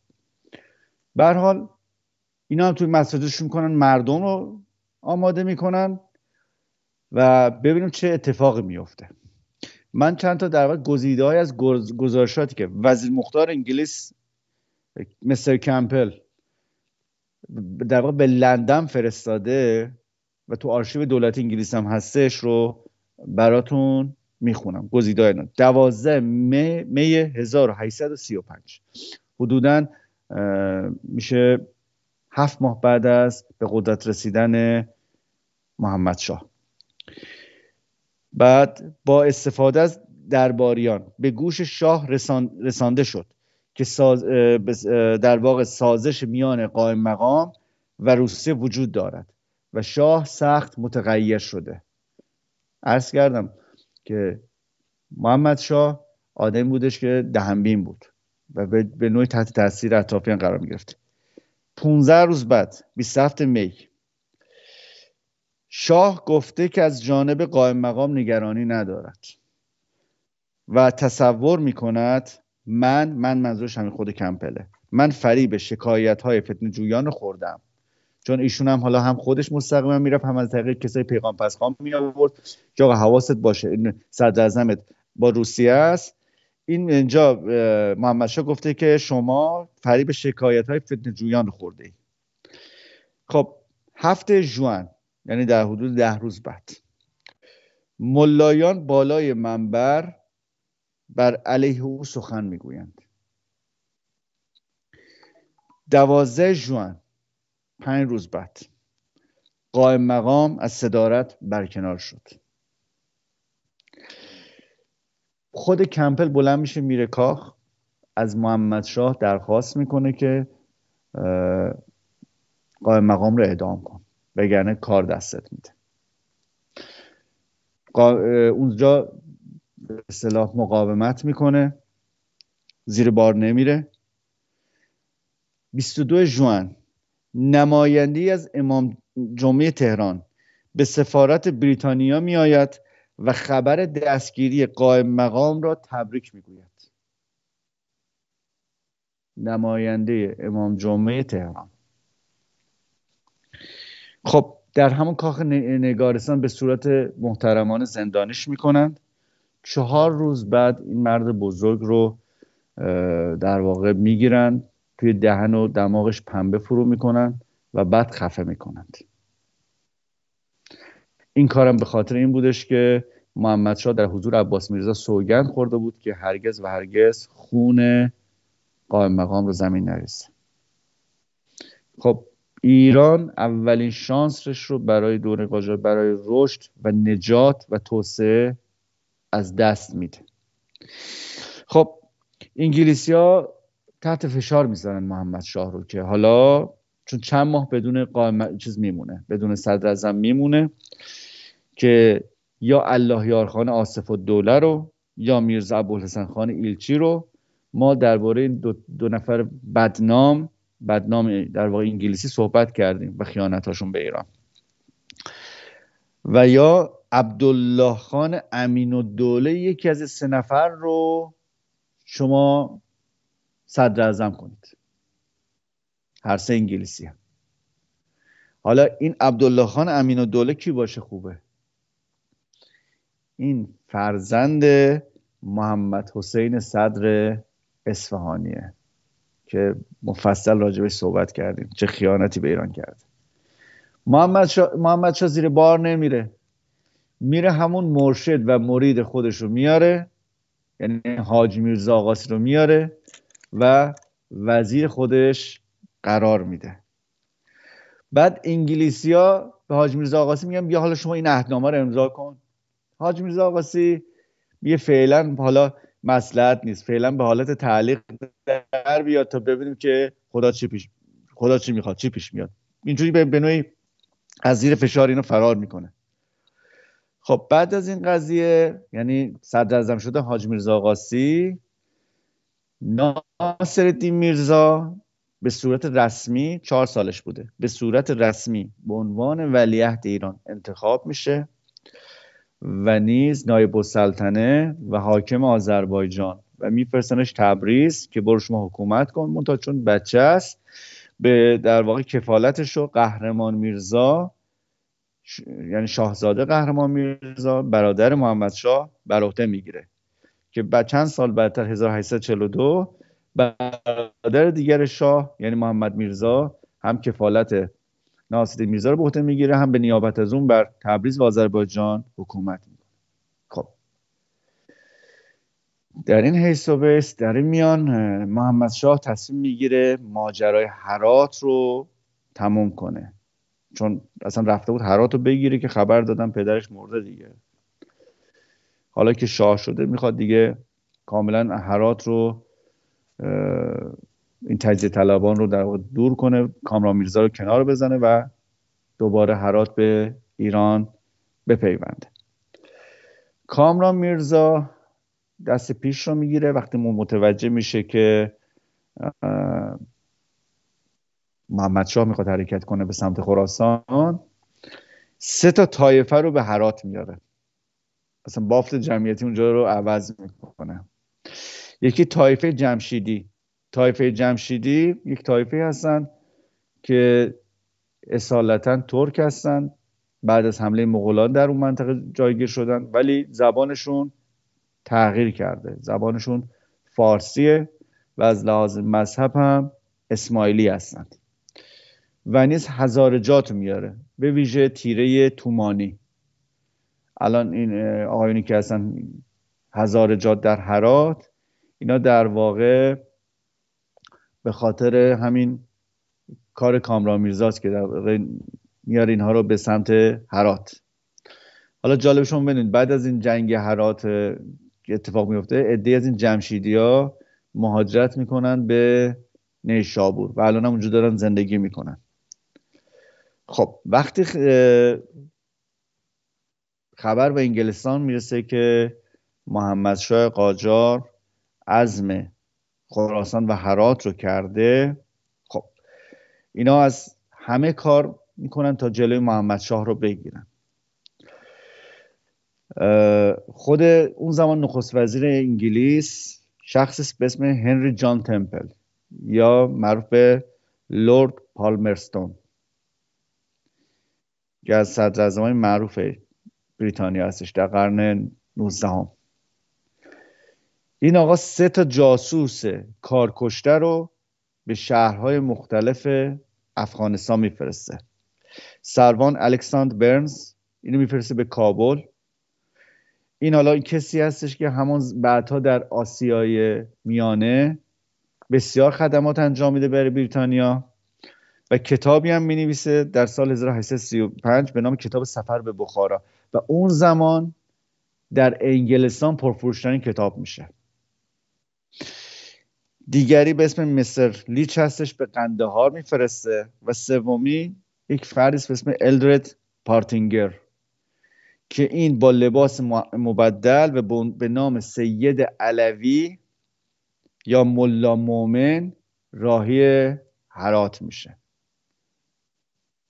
به حال اینا هم توی مساجدش میکنن مردم رو آماده میکنن و ببینیم چه اتفاقی میفته من چند تا در واقع گزیده از گزارشاتی که وزیر مختار انگلیس مستر کمپل در واقع به لندن فرستاده و تو آرشیو دولت انگلیس هم هستش رو براتون میخونم گزیده اینا 12 می, 1835 حدودا میشه هفت ماه بعد از به قدرت رسیدن محمد شاه بعد با استفاده از درباریان به گوش شاه رسانده شد که ساز، در واقع سازش میان قائم مقام و روسیه وجود دارد و شاه سخت متغیر شده عرض کردم که محمد شاه آدم بودش که دهنبین بود و به نوعی تحت تاثیر اطرافیان قرار گرفت. 15 روز بعد 27 می شاه گفته که از جانب قائم مقام نگرانی ندارد و تصور می کند من من منظورش همین خود کمپله من فریب شکایت های فتن جویان خوردم چون ایشون هم حالا هم خودش مستقیما میرفت هم از طریق کسای پیغام پس خام می آورد حواست باشه این صدر با روسیه است این اینجا محمد گفته که شما فریب شکایت های فتن جویان خورده ای خب هفته جوان یعنی در حدود ده روز بعد ملایان بالای منبر بر علیه او سخن میگویند دوازده جوان پنج روز بعد قائم مقام از صدارت برکنار شد خود کمپل بلند میشه میره کاخ از محمد شاه درخواست میکنه که قائم مقام رو اعدام کن بگرنه کار دستت میده اونجا اصطلاح مقاومت میکنه زیر بار نمیره 22 جوان نماینده از امام جمعه تهران به سفارت بریتانیا می آید و خبر دستگیری قائم مقام را تبریک می گوید نماینده امام جمعه تهران خب در همون کاخ نگارستان به صورت محترمان زندانش می کنند چهار روز بعد این مرد بزرگ رو در واقع می گیرند توی دهن و دماغش پنبه فرو میکنن و بعد خفه میکنند این کارم به خاطر این بودش که محمد شاه در حضور عباس میرزا سوگند خورده بود که هرگز و هرگز خون قائم مقام رو زمین نریزه خب ایران اولین شانسش رو برای دور قاجار برای رشد و نجات و توسعه از دست میده خب انگلیسی ها تحت فشار میذارن محمد شاه رو که حالا چون چند ماه بدون قائم چیز میمونه بدون صدر ازم میمونه که یا الله یارخان آصف و دوله رو یا میرزا ابوالحسن خان ایلچی رو ما درباره این دو, نفر بدنام بدنام در واقع انگلیسی صحبت کردیم و خیانتاشون به ایران و یا عبدالله خان امین و دوله یکی از سه نفر رو شما صدر ازم کنید هر سه انگلیسی هم. حالا این عبدالله خان امین و دوله کی باشه خوبه این فرزند محمد حسین صدر اصفهانیه که مفصل راجبش صحبت کردیم چه خیانتی به ایران کرد محمد شا... محمد شا زیر بار نمیره میره همون مرشد و مرید خودش رو میاره یعنی حاج میرزا آقاسی رو میاره و وزیر خودش قرار میده بعد انگلیسیا به حاج میرزا آقاسی میگن بیا حالا شما این عهدنامه رو امضا کن حاج میرزا آقاسی میگه فعلا حالا مسلحت نیست فعلا به حالت تعلیق در بیاد تا ببینیم که خدا چی پیش خدا چی میخواد چی پیش میاد اینجوری به نوعی از زیر فشار اینو فرار میکنه خب بعد از این قضیه یعنی صدر ازم شده حاج میرزا آقاسی ناصر الدین میرزا به صورت رسمی چهار سالش بوده به صورت رسمی به عنوان ولیعهد ایران انتخاب میشه و نیز نایب السلطنه و حاکم آذربایجان و میفرستنش تبریز که برو شما حکومت کن منتها چون بچه است به در واقع کفالتش رو قهرمان میرزا یعنی شاهزاده قهرمان میرزا برادر محمد شاه بر عهده میگیره که بعد چند سال بعدتر 1842 برادر دیگر شاه یعنی محمد میرزا هم کفالت ناصر میرزا رو به عهده میگیره هم به نیابت از اون بر تبریز و آذربایجان حکومت میکنه خب در این حیث و بس در این میان محمد شاه تصمیم میگیره ماجرای حرات رو تموم کنه چون اصلا رفته بود حرات رو بگیره که خبر دادن پدرش مرده دیگه حالا که شاه شده میخواد دیگه کاملا هرات رو این تجزیه طلبان رو در دور کنه کامران میرزا رو کنار بزنه و دوباره هرات به ایران بپیونده کامران میرزا دست پیش رو میگیره وقتی متوجه میشه که محمد شاه میخواد حرکت کنه به سمت خراسان سه تا طایفه رو به هرات میاره اصلا بافت جمعیتی اونجا رو عوض میکنه یکی تایفه جمشیدی تایفه جمشیدی یک تایفه هستن که اصالتا ترک هستن بعد از حمله مغولان در اون منطقه جایگیر شدن ولی زبانشون تغییر کرده زبانشون فارسیه و از لحاظ مذهب هم اسماعیلی هستند و نیز هزارجات میاره به ویژه تیره تومانی الان این آقایونی که اصلا هزار جاد در هرات اینا در واقع به خاطر همین کار کامران میرزاست که در واقع میار اینها رو به سمت حرات حالا جالب شما ببینید بعد از این جنگ حرات اتفاق میفته عده از این جمشیدی ها مهاجرت میکنن به نیشابور و الان هم اونجا دارن زندگی میکنن خب وقتی خبر به انگلستان میرسه که محمد شاه قاجار عزم خراسان و حرات رو کرده خب اینا از همه کار میکنن تا جلوی محمد شاه رو بگیرن خود اون زمان نخست وزیر انگلیس شخص به اسم هنری جان تمپل یا معروف به لورد پالمرستون که از صدر معروفه بریتانیا هستش در قرن 19 هم. این آقا سه تا جاسوس کارکشته رو به شهرهای مختلف افغانستان میفرسته سروان الکساند برنز اینو میفرسته به کابل این حالا این کسی هستش که همون بعدها در آسیای میانه بسیار خدمات انجام میده برای بریتانیا و کتابی هم می در سال 1835 به نام کتاب سفر به بخارا و اون زمان در انگلستان پرفروشترین کتاب میشه دیگری به اسم مستر لیچ هستش به قندهار میفرسته و سومی یک فردی به اسم الدرت پارتینگر که این با لباس مبدل و به نام سید علوی یا ملا مومن راهی حرات میشه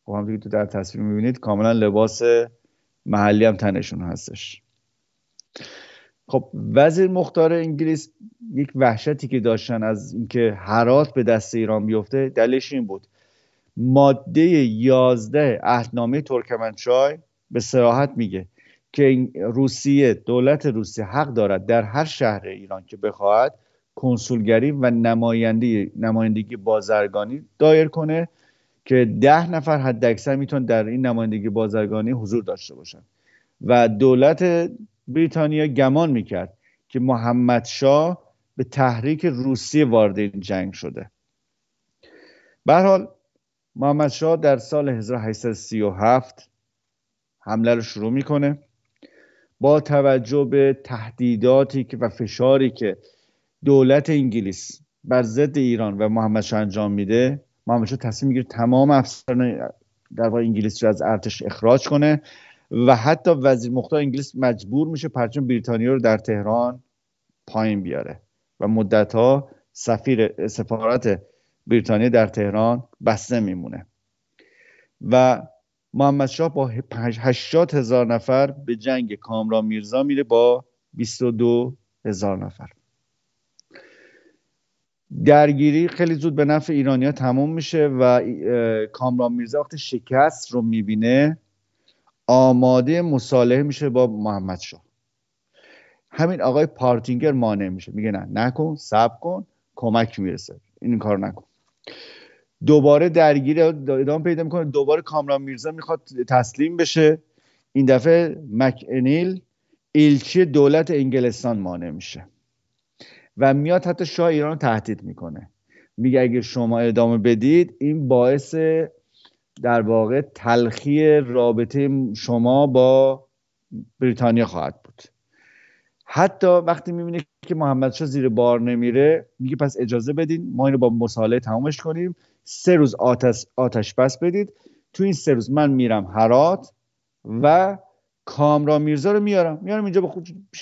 خب هم تو در تصویر میبینید کاملا لباس محلی هم تنشون هستش خب وزیر مختار انگلیس یک وحشتی که داشتن از اینکه هرات به دست ایران بیفته دلیلش این بود ماده 11 عهدنامه ترکمنچای به سراحت میگه که روسیه دولت روسیه حق دارد در هر شهر ایران که بخواهد کنسولگری و نمایندگی بازرگانی دایر کنه که ده نفر حداکثر میتون در این نمایندگی بازرگانی حضور داشته باشن و دولت بریتانیا گمان میکرد که محمد به تحریک روسیه وارد این جنگ شده به حال محمد در سال 1837 حمله رو شروع میکنه با توجه به تهدیداتی که و فشاری که دولت انگلیس بر ضد ایران و محمد انجام میده محمد تصمیم میگیره تمام افسران در واقع انگلیس رو از ارتش اخراج کنه و حتی وزیر مختار انگلیس مجبور میشه پرچم بریتانیا رو در تهران پایین بیاره و مدتها سفیر سفارت بریتانیا در تهران بسته میمونه و محمد شاه با 80 هزار نفر به جنگ کامران میرزا میره با 22 هزار نفر درگیری خیلی زود به نفع ایرانیا تموم میشه و کامران میرزا وقتی شکست رو میبینه آماده مصالحه میشه با محمد شاه همین آقای پارتینگر مانع میشه میگه نه نکن صبر کن کمک میرسه این کار نکن دوباره درگیری ادامه پیدا میکنه دوباره کامران میرزا میخواد تسلیم بشه این دفعه مک انیل ایلچی دولت انگلستان مانع میشه و میاد حتی شاه ایران رو تهدید میکنه میگه اگه شما ادامه بدید این باعث در واقع تلخی رابطه شما با بریتانیا خواهد بود حتی وقتی میبینه که محمد شاه زیر بار نمیره میگه پس اجازه بدین ما اینو با مصالحه تمامش کنیم سه روز آتش, آتش بس بدید تو این سه روز من میرم هرات و کامرا میرزا رو میارم میارم اینجا به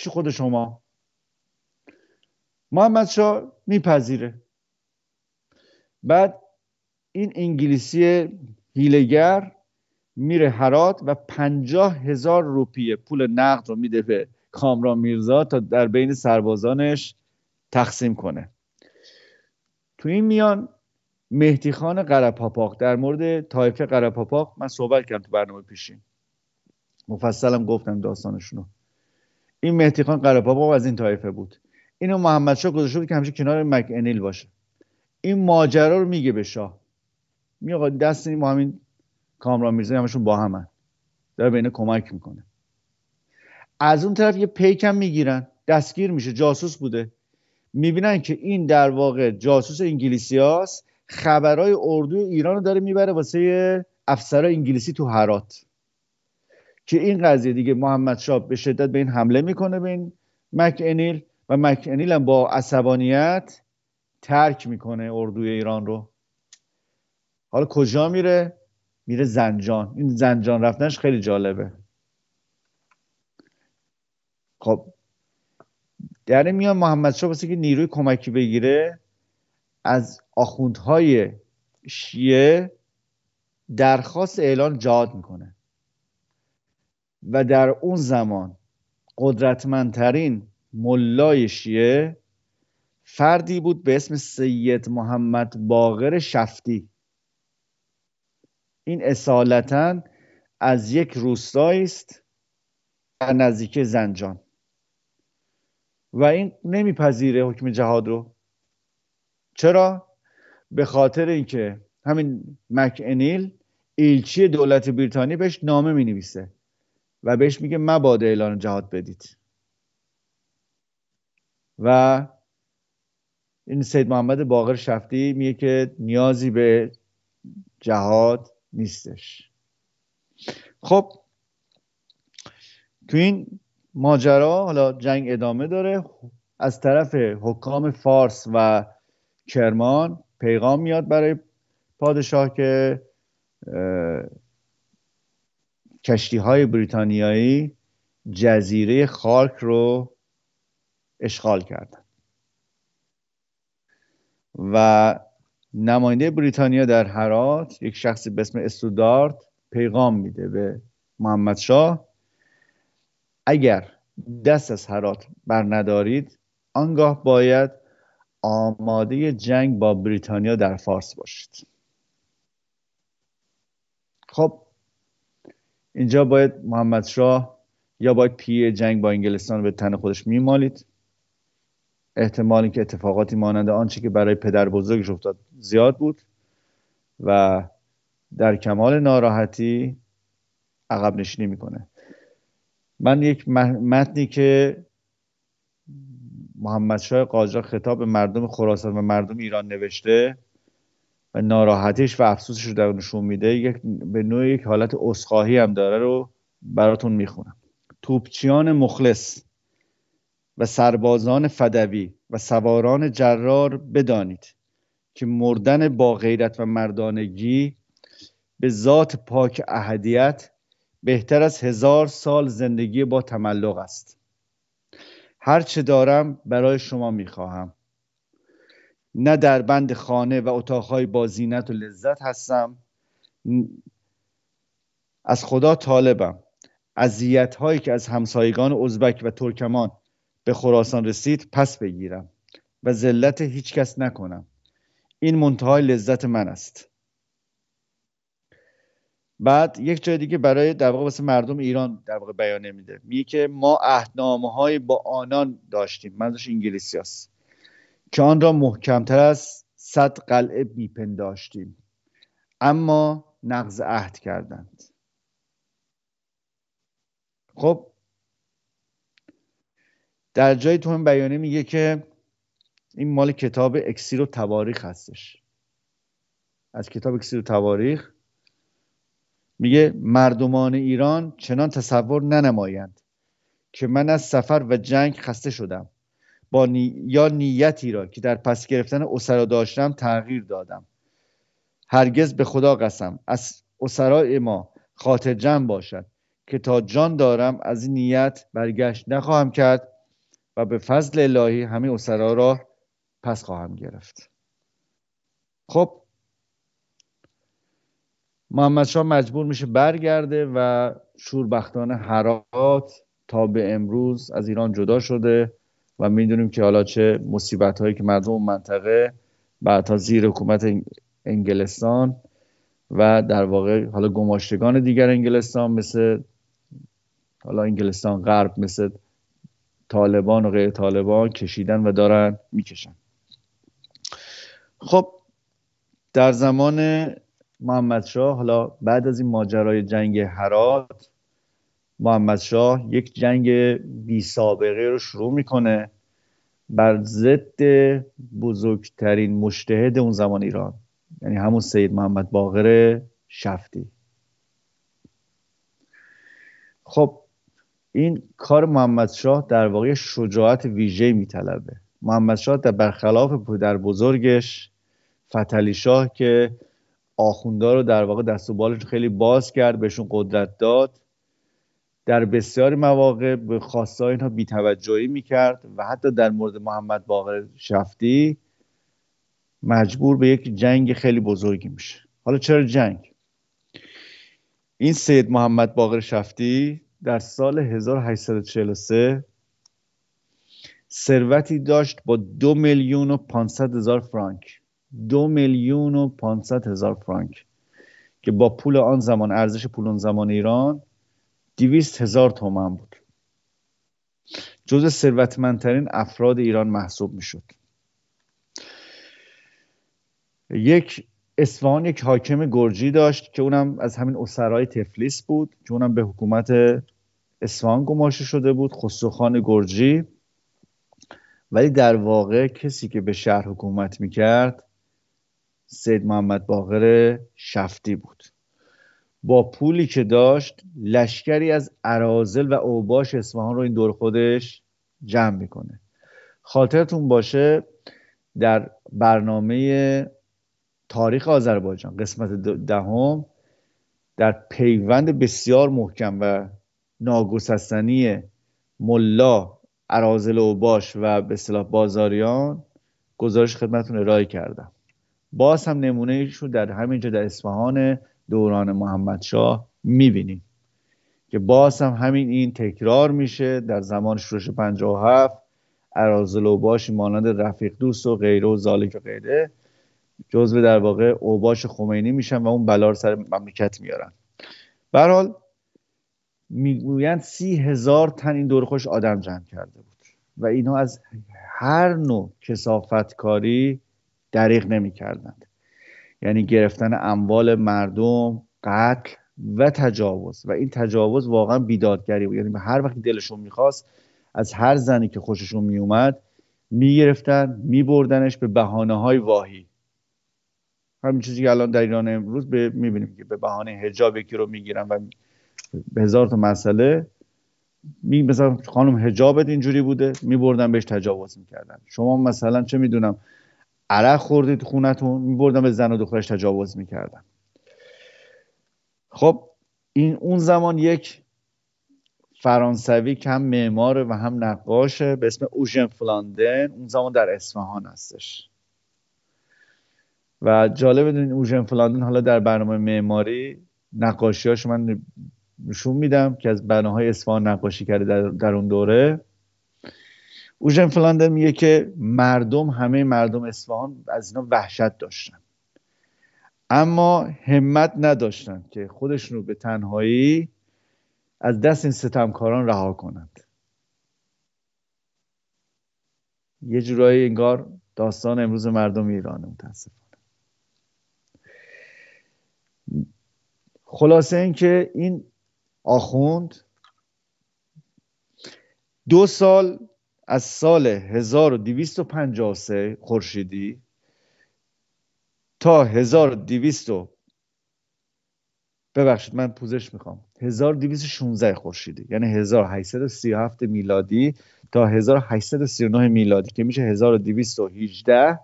خود شما محمد میپذیره بعد این انگلیسی هیلگر میره هرات و پنجاه هزار روپیه پول نقد رو میده به کامران میرزا تا در بین سربازانش تقسیم کنه تو این میان مهدی خان قرپاپاق در مورد تایفه قرپاپاق من صحبت کردم تو برنامه پیشین مفصلم گفتم داستانشونو این مهدی خان قرپاپاق از این تایفه بود اینو محمد شاه گذاشته بود که همیشه کنار مک انیل باشه این ماجرا رو میگه به شاه میگه دست این با همین کامران همشون با همن داره به کمک میکنه از اون طرف یه پیکم میگیرن دستگیر میشه جاسوس بوده میبینن که این در واقع جاسوس انگلیسی هاست خبرهای اردو ایران رو داره میبره واسه افسرا انگلیسی تو هرات که این قضیه دیگه محمد شاب به شدت به این حمله میکنه به این مک انیل و مکنیل یعنی هم با عصبانیت ترک میکنه اردوی ایران رو حالا کجا میره میره زنجان این زنجان رفتنش خیلی جالبه خب در میان محمد شاه که نیروی کمکی بگیره از آخوندهای شیعه درخواست اعلان جاد میکنه و در اون زمان قدرتمندترین ملای شیعه فردی بود به اسم سید محمد باقر شفتی این اصالتا از یک روستایی است در نزدیک زنجان و این نمیپذیره حکم جهاد رو چرا به خاطر اینکه همین مک انیل ایلچی دولت بریتانی بهش نامه می و بهش میگه مباد اعلان جهاد بدید و این سید محمد باقر شفتی میگه که نیازی به جهاد نیستش خب تو این ماجرا حالا جنگ ادامه داره از طرف حکام فارس و کرمان پیغام میاد برای پادشاه که کشتی های بریتانیایی جزیره خارک رو اشغال کردند و نماینده بریتانیا در هرات یک شخصی به اسم استودارت پیغام میده به محمد اگر دست از هرات بر ندارید آنگاه باید آماده جنگ با بریتانیا در فارس باشید خب اینجا باید محمد یا باید پی جنگ با انگلستان به تن خودش میمالید احتمال اینکه اتفاقاتی مانند آنچه که برای پدر بزرگش افتاد زیاد بود و در کمال ناراحتی عقب نشینی میکنه من یک متنی که محمد شای قاجار خطاب به مردم خراسان و مردم ایران نوشته و ناراحتیش و افسوسش رو در نشون میده یک به نوع یک حالت اسخاهی هم داره رو براتون میخونم توپچیان مخلص و سربازان فدوی و سواران جرار بدانید که مردن با غیرت و مردانگی به ذات پاک اهدیت بهتر از هزار سال زندگی با تملق است هر هرچه دارم برای شما میخواهم نه در بند خانه و اتاقهای با زینت و لذت هستم از خدا طالبم اذیت هایی که از همسایگان ازبک و ترکمان به خراسان رسید پس بگیرم و ذلت هیچکس نکنم این منتهای لذت من است بعد یک جای دیگه برای در واقع واسه مردم ایران در واقع بیانه میده میگه که ما عهدنامه های با آنان داشتیم منظورش انگلیسی است که آن را محکمتر از صد قلعه داشتیم اما نقض عهد کردند خب در جای تو این بیانیه میگه که این مال کتاب اکسیر و تواریخ هستش از کتاب اکسیر و تواریخ میگه مردمان ایران چنان تصور ننمایند که من از سفر و جنگ خسته شدم با یا نیتی را که در پس گرفتن اسرا داشتم تغییر دادم هرگز به خدا قسم از اسرای ما خاطر جمع باشد که تا جان دارم از این نیت برگشت نخواهم کرد و به فضل الهی همه اسرا را پس خواهم گرفت خب محمد شاه مجبور میشه برگرده و شوربختانه حرات تا به امروز از ایران جدا شده و میدونیم که حالا چه مصیبت هایی که مردم منطقه بعدها زیر حکومت انگلستان و در واقع حالا گماشتگان دیگر انگلستان مثل حالا انگلستان غرب مثل طالبان و غیر طالبان کشیدن و دارن میکشن خب در زمان محمد شاه حالا بعد از این ماجرای جنگ هرات محمد شاه یک جنگ بی سابقه رو شروع میکنه بر ضد بزرگترین مشتهد اون زمان ایران یعنی همون سید محمد باقر شفتی خب این کار محمد شاه در واقع شجاعت ویژه میطلبه محمد شاه در برخلاف پدر بزرگش فتلی شاه که آخوندارو رو در واقع دست و بالش خیلی باز کرد بهشون قدرت داد در بسیاری مواقع به خواسته اینها بیتوجهی میکرد و حتی در مورد محمد باقر شفتی مجبور به یک جنگ خیلی بزرگی میشه حالا چرا جنگ این سید محمد باقر شفتی در سال 1843 ثروتی داشت با دو میلیون و 500 هزار فرانک دو میلیون و 500 هزار فرانک که با پول آن زمان ارزش پول آن زمان ایران دویست هزار تومن بود جز ثروتمندترین افراد ایران محسوب میشد یک اصفهان یک حاکم گرجی داشت که اونم از همین اسرای تفلیس بود که اونم به حکومت اصفهان گماشه شده بود خسروخان گرجی ولی در واقع کسی که به شهر حکومت میکرد سید محمد باقر شفتی بود با پولی که داشت لشکری از عرازل و اوباش اصفهان رو این دور خودش جمع میکنه خاطرتون باشه در برنامه تاریخ آذربایجان قسمت دهم در پیوند بسیار محکم و ناگسستنی ملا عرازل و باش و به صلاح بازاریان گزارش خدمتون ارائه کردم باز هم نمونه ایشون در همینجا در اصفهان دوران محمدشاه میبینیم که باز هم همین این تکرار میشه در زمان شورش 57 ارازل اوباش مانند رفیق دوست و غیره و زالک و غیره جزو در واقع اوباش خمینی میشن و اون بلار سر مملکت میارن برحال میگویند سی هزار تن این دور خوش آدم جمع کرده بود و اینها از هر نوع کسافتکاری دریغ نمیکردند یعنی گرفتن اموال مردم قتل و تجاوز و این تجاوز واقعا بیدادگری بود یعنی هر وقتی دلشون میخواست از هر زنی که خوششون میومد میگرفتن میبردنش به بهانه های واهی همین چیزی که الان در ایران امروز به میبینیم که به بهانه هجاب یکی رو میگیرن و هزار تا مسئله می مثلا خانم هجابت اینجوری بوده میبردن بهش تجاوز میکردن شما مثلا چه میدونم عرق خوردید خونتون میبردن به زن و دخترش تجاوز میکردن خب این اون زمان یک فرانسوی که هم معمار و هم نقاشه به اسم اوژن فلاندن اون زمان در اصفهان هستش و جالب این اوژن فلاندن حالا در برنامه معماری نقاشیاش من نشون میدم که از بناهای اصفهان نقاشی کرده در, در اون دوره اوژن فلاندر میگه که مردم همه مردم اصفهان از اینا وحشت داشتن اما همت نداشتن که خودشون رو به تنهایی از دست این ستمکاران رها کنند یه جورایی انگار داستان امروز مردم ایرانه متاسفانه خلاصه اینکه این آخوند دو سال از سال 1253 خورشیدی تا 1200 ببخشید من پوزش میخوام 1216 خورشیدی یعنی 1837 میلادی تا 1839 میلادی که میشه 1218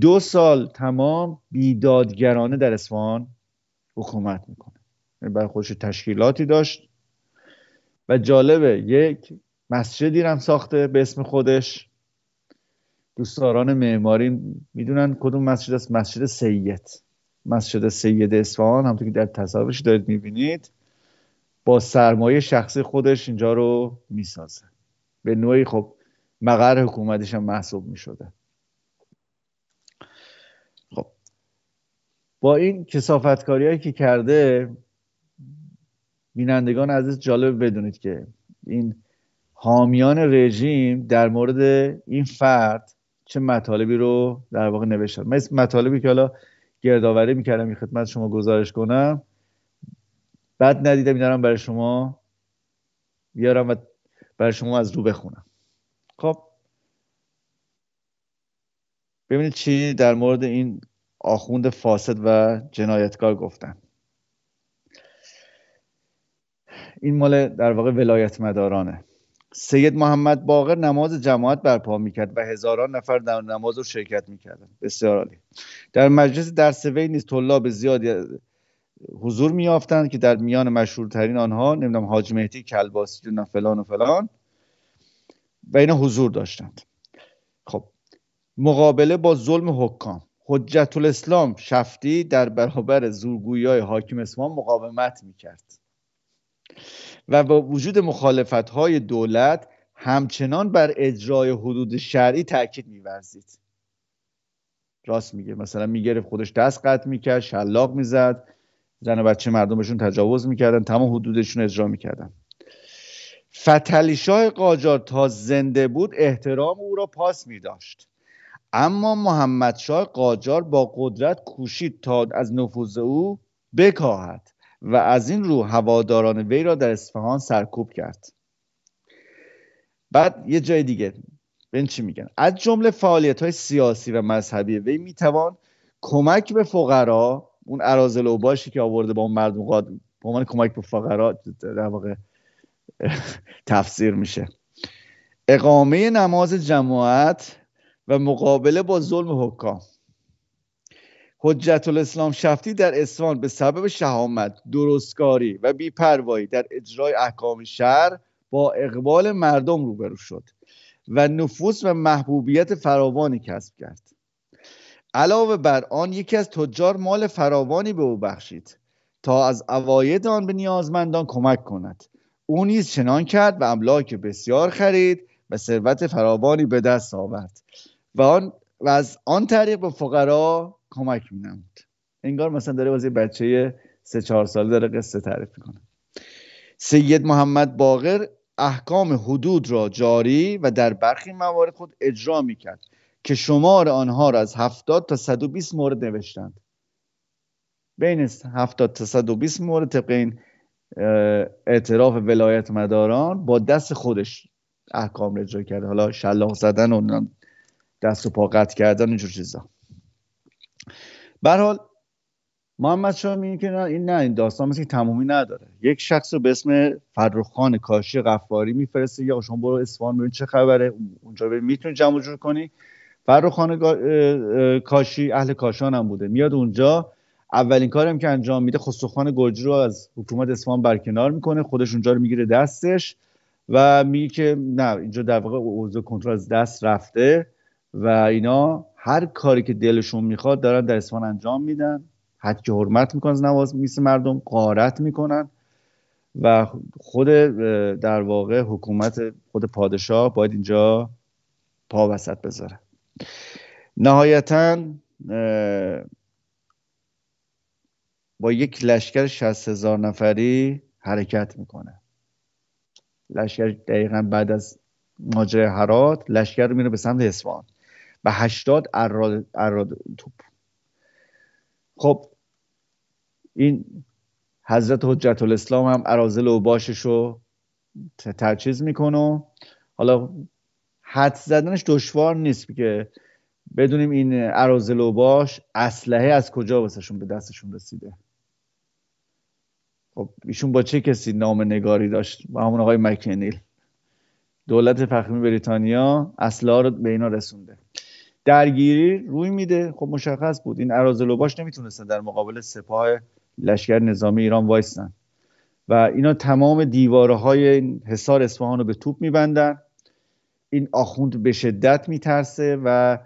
دو سال تمام بیدادگرانه در اسفان حکومت میکنه یعنی برای خودش تشکیلاتی داشت و جالبه یک مسجدی هم ساخته به اسم خودش دوستداران معماری میدونن کدوم مسجد است مسجد سید مسجد سید اصفهان همونطور که در تصاویرش دارید میبینید با سرمایه شخصی خودش اینجا رو میسازه به نوعی خب مقر حکومتش هم محسوب میشده خب با این کسافتکاری هایی که کرده بینندگان عزیز جالب بدونید که این حامیان رژیم در مورد این فرد چه مطالبی رو در واقع نوشتن من مطالبی که حالا گردآوری میکردم این خدمت شما گزارش کنم بعد ندیدم میدارم برای شما بیارم و برای شما از رو بخونم خب ببینید چی در مورد این آخوند فاسد و جنایتکار گفتن این مال در واقع ولایت مدارانه سید محمد باقر نماز جماعت برپا میکرد و هزاران نفر در نماز رو شرکت میکردن بسیار عالی در مجلس درس وی نیز طلاب زیادی حضور میافتند که در میان مشهورترین آنها نمیدونم حاج مهدی کلباسی و فلان و فلان و اینا حضور داشتند خب مقابله با ظلم حکام حجت الاسلام شفتی در برابر زورگویی های حاکم اسمان مقاومت میکرد و با وجود مخالفت های دولت همچنان بر اجرای حدود شرعی تاکید میورزید راست میگه مثلا میگرفت خودش دست قطع میکرد شلاق میزد زن و بچه مردمشون تجاوز میکردن تمام حدودشون اجرا میکردن فتلی شاه قاجار تا زنده بود احترام او را پاس میداشت اما محمد شاه قاجار با قدرت کوشید تا از نفوذ او بکاهد و از این رو هواداران وی را در اصفهان سرکوب کرد بعد یه جای دیگه ببین چی میگن از جمله فعالیت های سیاسی و مذهبی وی میتوان کمک به فقرا اون اراذل و که آورده با اون مردم قاد عنوان کمک به فقرا در واقع تفسیر میشه اقامه نماز جماعت و مقابله با ظلم حکام حجت الاسلام شفتی در اسفان به سبب شهامت درستکاری و بیپروایی در اجرای احکام شهر با اقبال مردم روبرو شد و نفوس و محبوبیت فراوانی کسب کرد علاوه بر آن یکی از تجار مال فراوانی به او بخشید تا از اواید آن به نیازمندان کمک کند او نیز چنان کرد و املاک بسیار خرید و ثروت فراوانی به دست آورد و, آن و از آن طریق به فقرا کمک نمود انگار مثلا داره واسه بچه سه چهار ساله داره قصه تعریف میکنه سید محمد باقر احکام حدود را جاری و در برخی موارد خود اجرا میکرد که شمار آنها را از هفتاد تا 120 مورد نوشتند بین هفتاد تا 120 مورد طبق این اعتراف ولایت مداران با دست خودش احکام را اجرا کرده حالا شلاق زدن و دست و پا قطع کردن اینجور چیزا به حال محمد شاه میگه که نه این نه این داستان مثل تمومی نداره یک شخص رو به اسم فرخان کاشی قفاری میفرسته یا شما برو اصفهان ببین چه خبره اونجا ببین میتونی جمع جور کنی فرخان کاشی اهل کاشان هم بوده میاد اونجا اولین کارم که انجام میده خسروخان گرجی رو از حکومت اصفهان برکنار میکنه خودش اونجا رو میگیره دستش و میگه که نه اینجا در واقع اوضاع کنترل از دست رفته و اینا هر کاری که دلشون میخواد دارن در اصفهان انجام میدن حد که حرمت میکنن از نواز میسه مردم قارت میکنن و خود در واقع حکومت خود پادشاه باید اینجا پا وسط بذاره نهایتا با یک لشکر شست هزار نفری حرکت میکنه لشکر دقیقا بعد از ماجرای حرات لشکر میره به سمت اسفان به هشتاد اراد, اراد توپ خب این حضرت حجت الاسلام هم ارازل و باشش رو ترچیز میکنه حالا حد زدنش دشوار نیست که بدونیم این ارازل و باش اسلحه از کجا واسهشون به دستشون رسیده خب ایشون با چه کسی نام نگاری داشت با همون آقای مکنیل دولت فخمی بریتانیا اسلحه رو به اینا رسونده درگیری روی میده خب مشخص بود این اراذل و باش نمیتونستن در مقابل سپاه لشکر نظامی ایران وایستن و اینا تمام دیواره های حصار اصفهان رو به توپ میبندن این آخوند به شدت میترسه و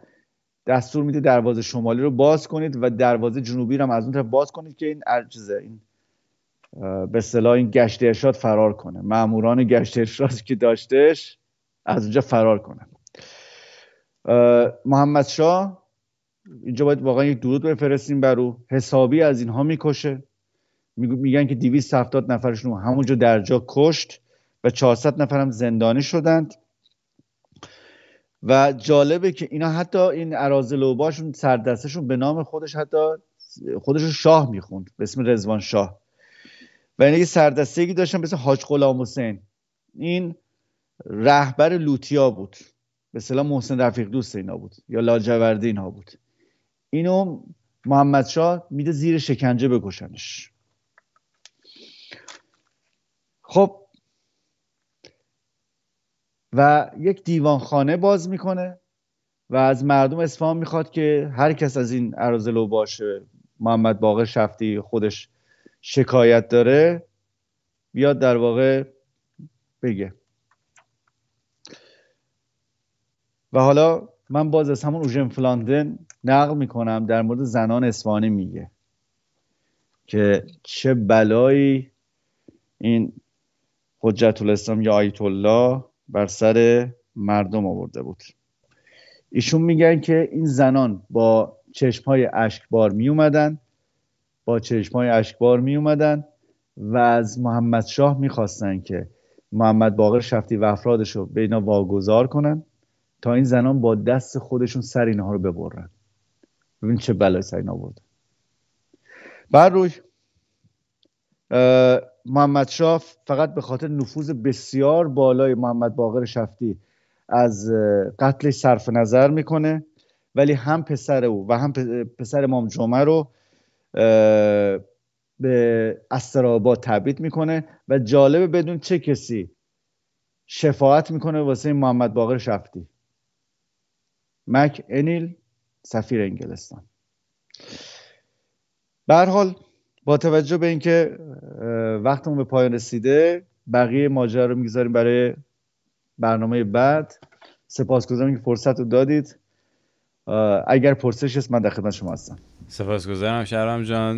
دستور میده دروازه شمالی رو باز کنید و دروازه جنوبی رو هم از اون طرف باز کنید که این ارجزه این به صلاح این گشت ارشاد فرار کنه ماموران گشت ارشاد که داشتش از اونجا فرار کنه محمد شاه اینجا باید واقعا یک درود بفرستیم بر او حسابی از اینها میکشه میگن که 270 نفرشون همونجا جا کشت و 400 نفر هم زندانی شدند و جالبه که اینا حتی این عراض لوباشون سردستشون به نام خودش حتی خودش شاه میخوند به اسم رزوان شاه و این سردستگی داشتن به اسم حاج غلام حسین این رهبر لوتیا بود به محسن رفیق دوست اینا بود یا لاجوردی اینها بود اینو محمد شاه میده زیر شکنجه بکشنش خب و یک دیوانخانه باز میکنه و از مردم اصفهان میخواد که هر کس از این ارازلو باشه محمد باقر شفتی خودش شکایت داره بیاد در واقع بگه و حالا من باز از همون اوژن فلاندن نقل میکنم در مورد زنان اسفانی میگه که چه بلایی این حجت الاسلام یا آیت الله بر سر مردم آورده بود ایشون میگن که این زنان با چشم های اشکبار می اومدن با چشم های اشکبار می اومدن و از محمد شاه میخواستن که محمد باقر شفتی و افرادش رو به اینا واگذار کنن تا این زنان با دست خودشون سر اینها رو ببرن ببین چه بلای سر اینا بود بعد روش محمد شاف فقط به خاطر نفوذ بسیار بالای محمد باقر شفتی از قتلش صرف نظر میکنه ولی هم پسر او و هم پسر امام جمعه رو به استراباد تبعید میکنه و جالبه بدون چه کسی شفاعت میکنه واسه محمد باقر شفتی مک انیل سفیر انگلستان به حال با توجه به اینکه وقتمون به پایان رسیده بقیه ماجرا رو میگذاریم برای برنامه بعد سپاسگزارم که فرصت رو دادید اگر پرسش هست من در خدمت شما هستم سپاسگزارم شهرام جان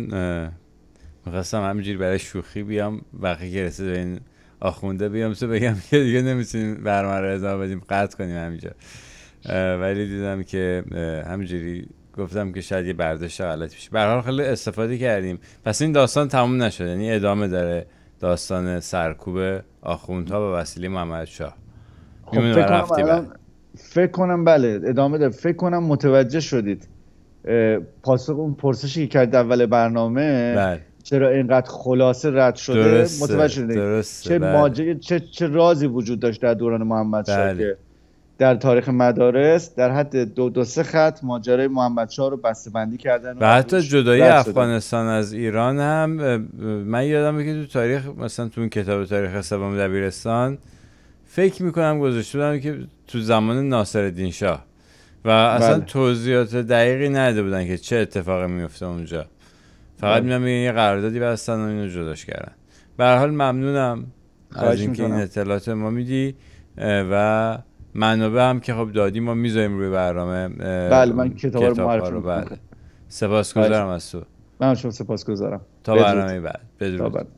میخواستم همینجوری برای شوخی بیام وقتی که رسید این آخونده بیام تو بگم که دیگه نمیتونیم برنامه رو ادامه بدیم قطع کنیم همینجا ولی دیدم که همینجوری گفتم که شاید یه برداشت غلط بشه به هر خیلی استفاده کردیم پس این داستان تموم نشد یعنی ادامه داره داستان سرکوب آخوندها به وسیله محمد شاه خب فکر کنم, فکر کنم بله ادامه داره فکر کنم متوجه شدید پاسخ اون پرسشی که کرد اول برنامه بله. چرا اینقدر خلاصه رد شده متوجه شدید چه, بله. چه چه رازی وجود داشت در دوران محمد بله. شاه در تاریخ مدارس در حد دو دو سه خط ماجرای محمد شاه رو بندی کردن و, حتی جدایی افغانستان از ایران هم من یادم که تو تاریخ مثلا تو اون کتاب تاریخ سوم دبیرستان فکر میکنم گذاشته بودم که تو زمان ناصر شاه و اصلا بله. توضیحات دقیقی نده بودن که چه اتفاقی میفته اونجا فقط بله. میدونم یه قراردادی بستن و اینو جداش کردن به حال ممنونم از اینکه این اطلاعات ما میدی و منابع هم که خب دادیم ما میذاریم روی برنامه بله من کتاب, رو معرفی رو بله. سپاسگزارم بله. از تو من شما سپاسگزارم تا برنامه بعد بدرود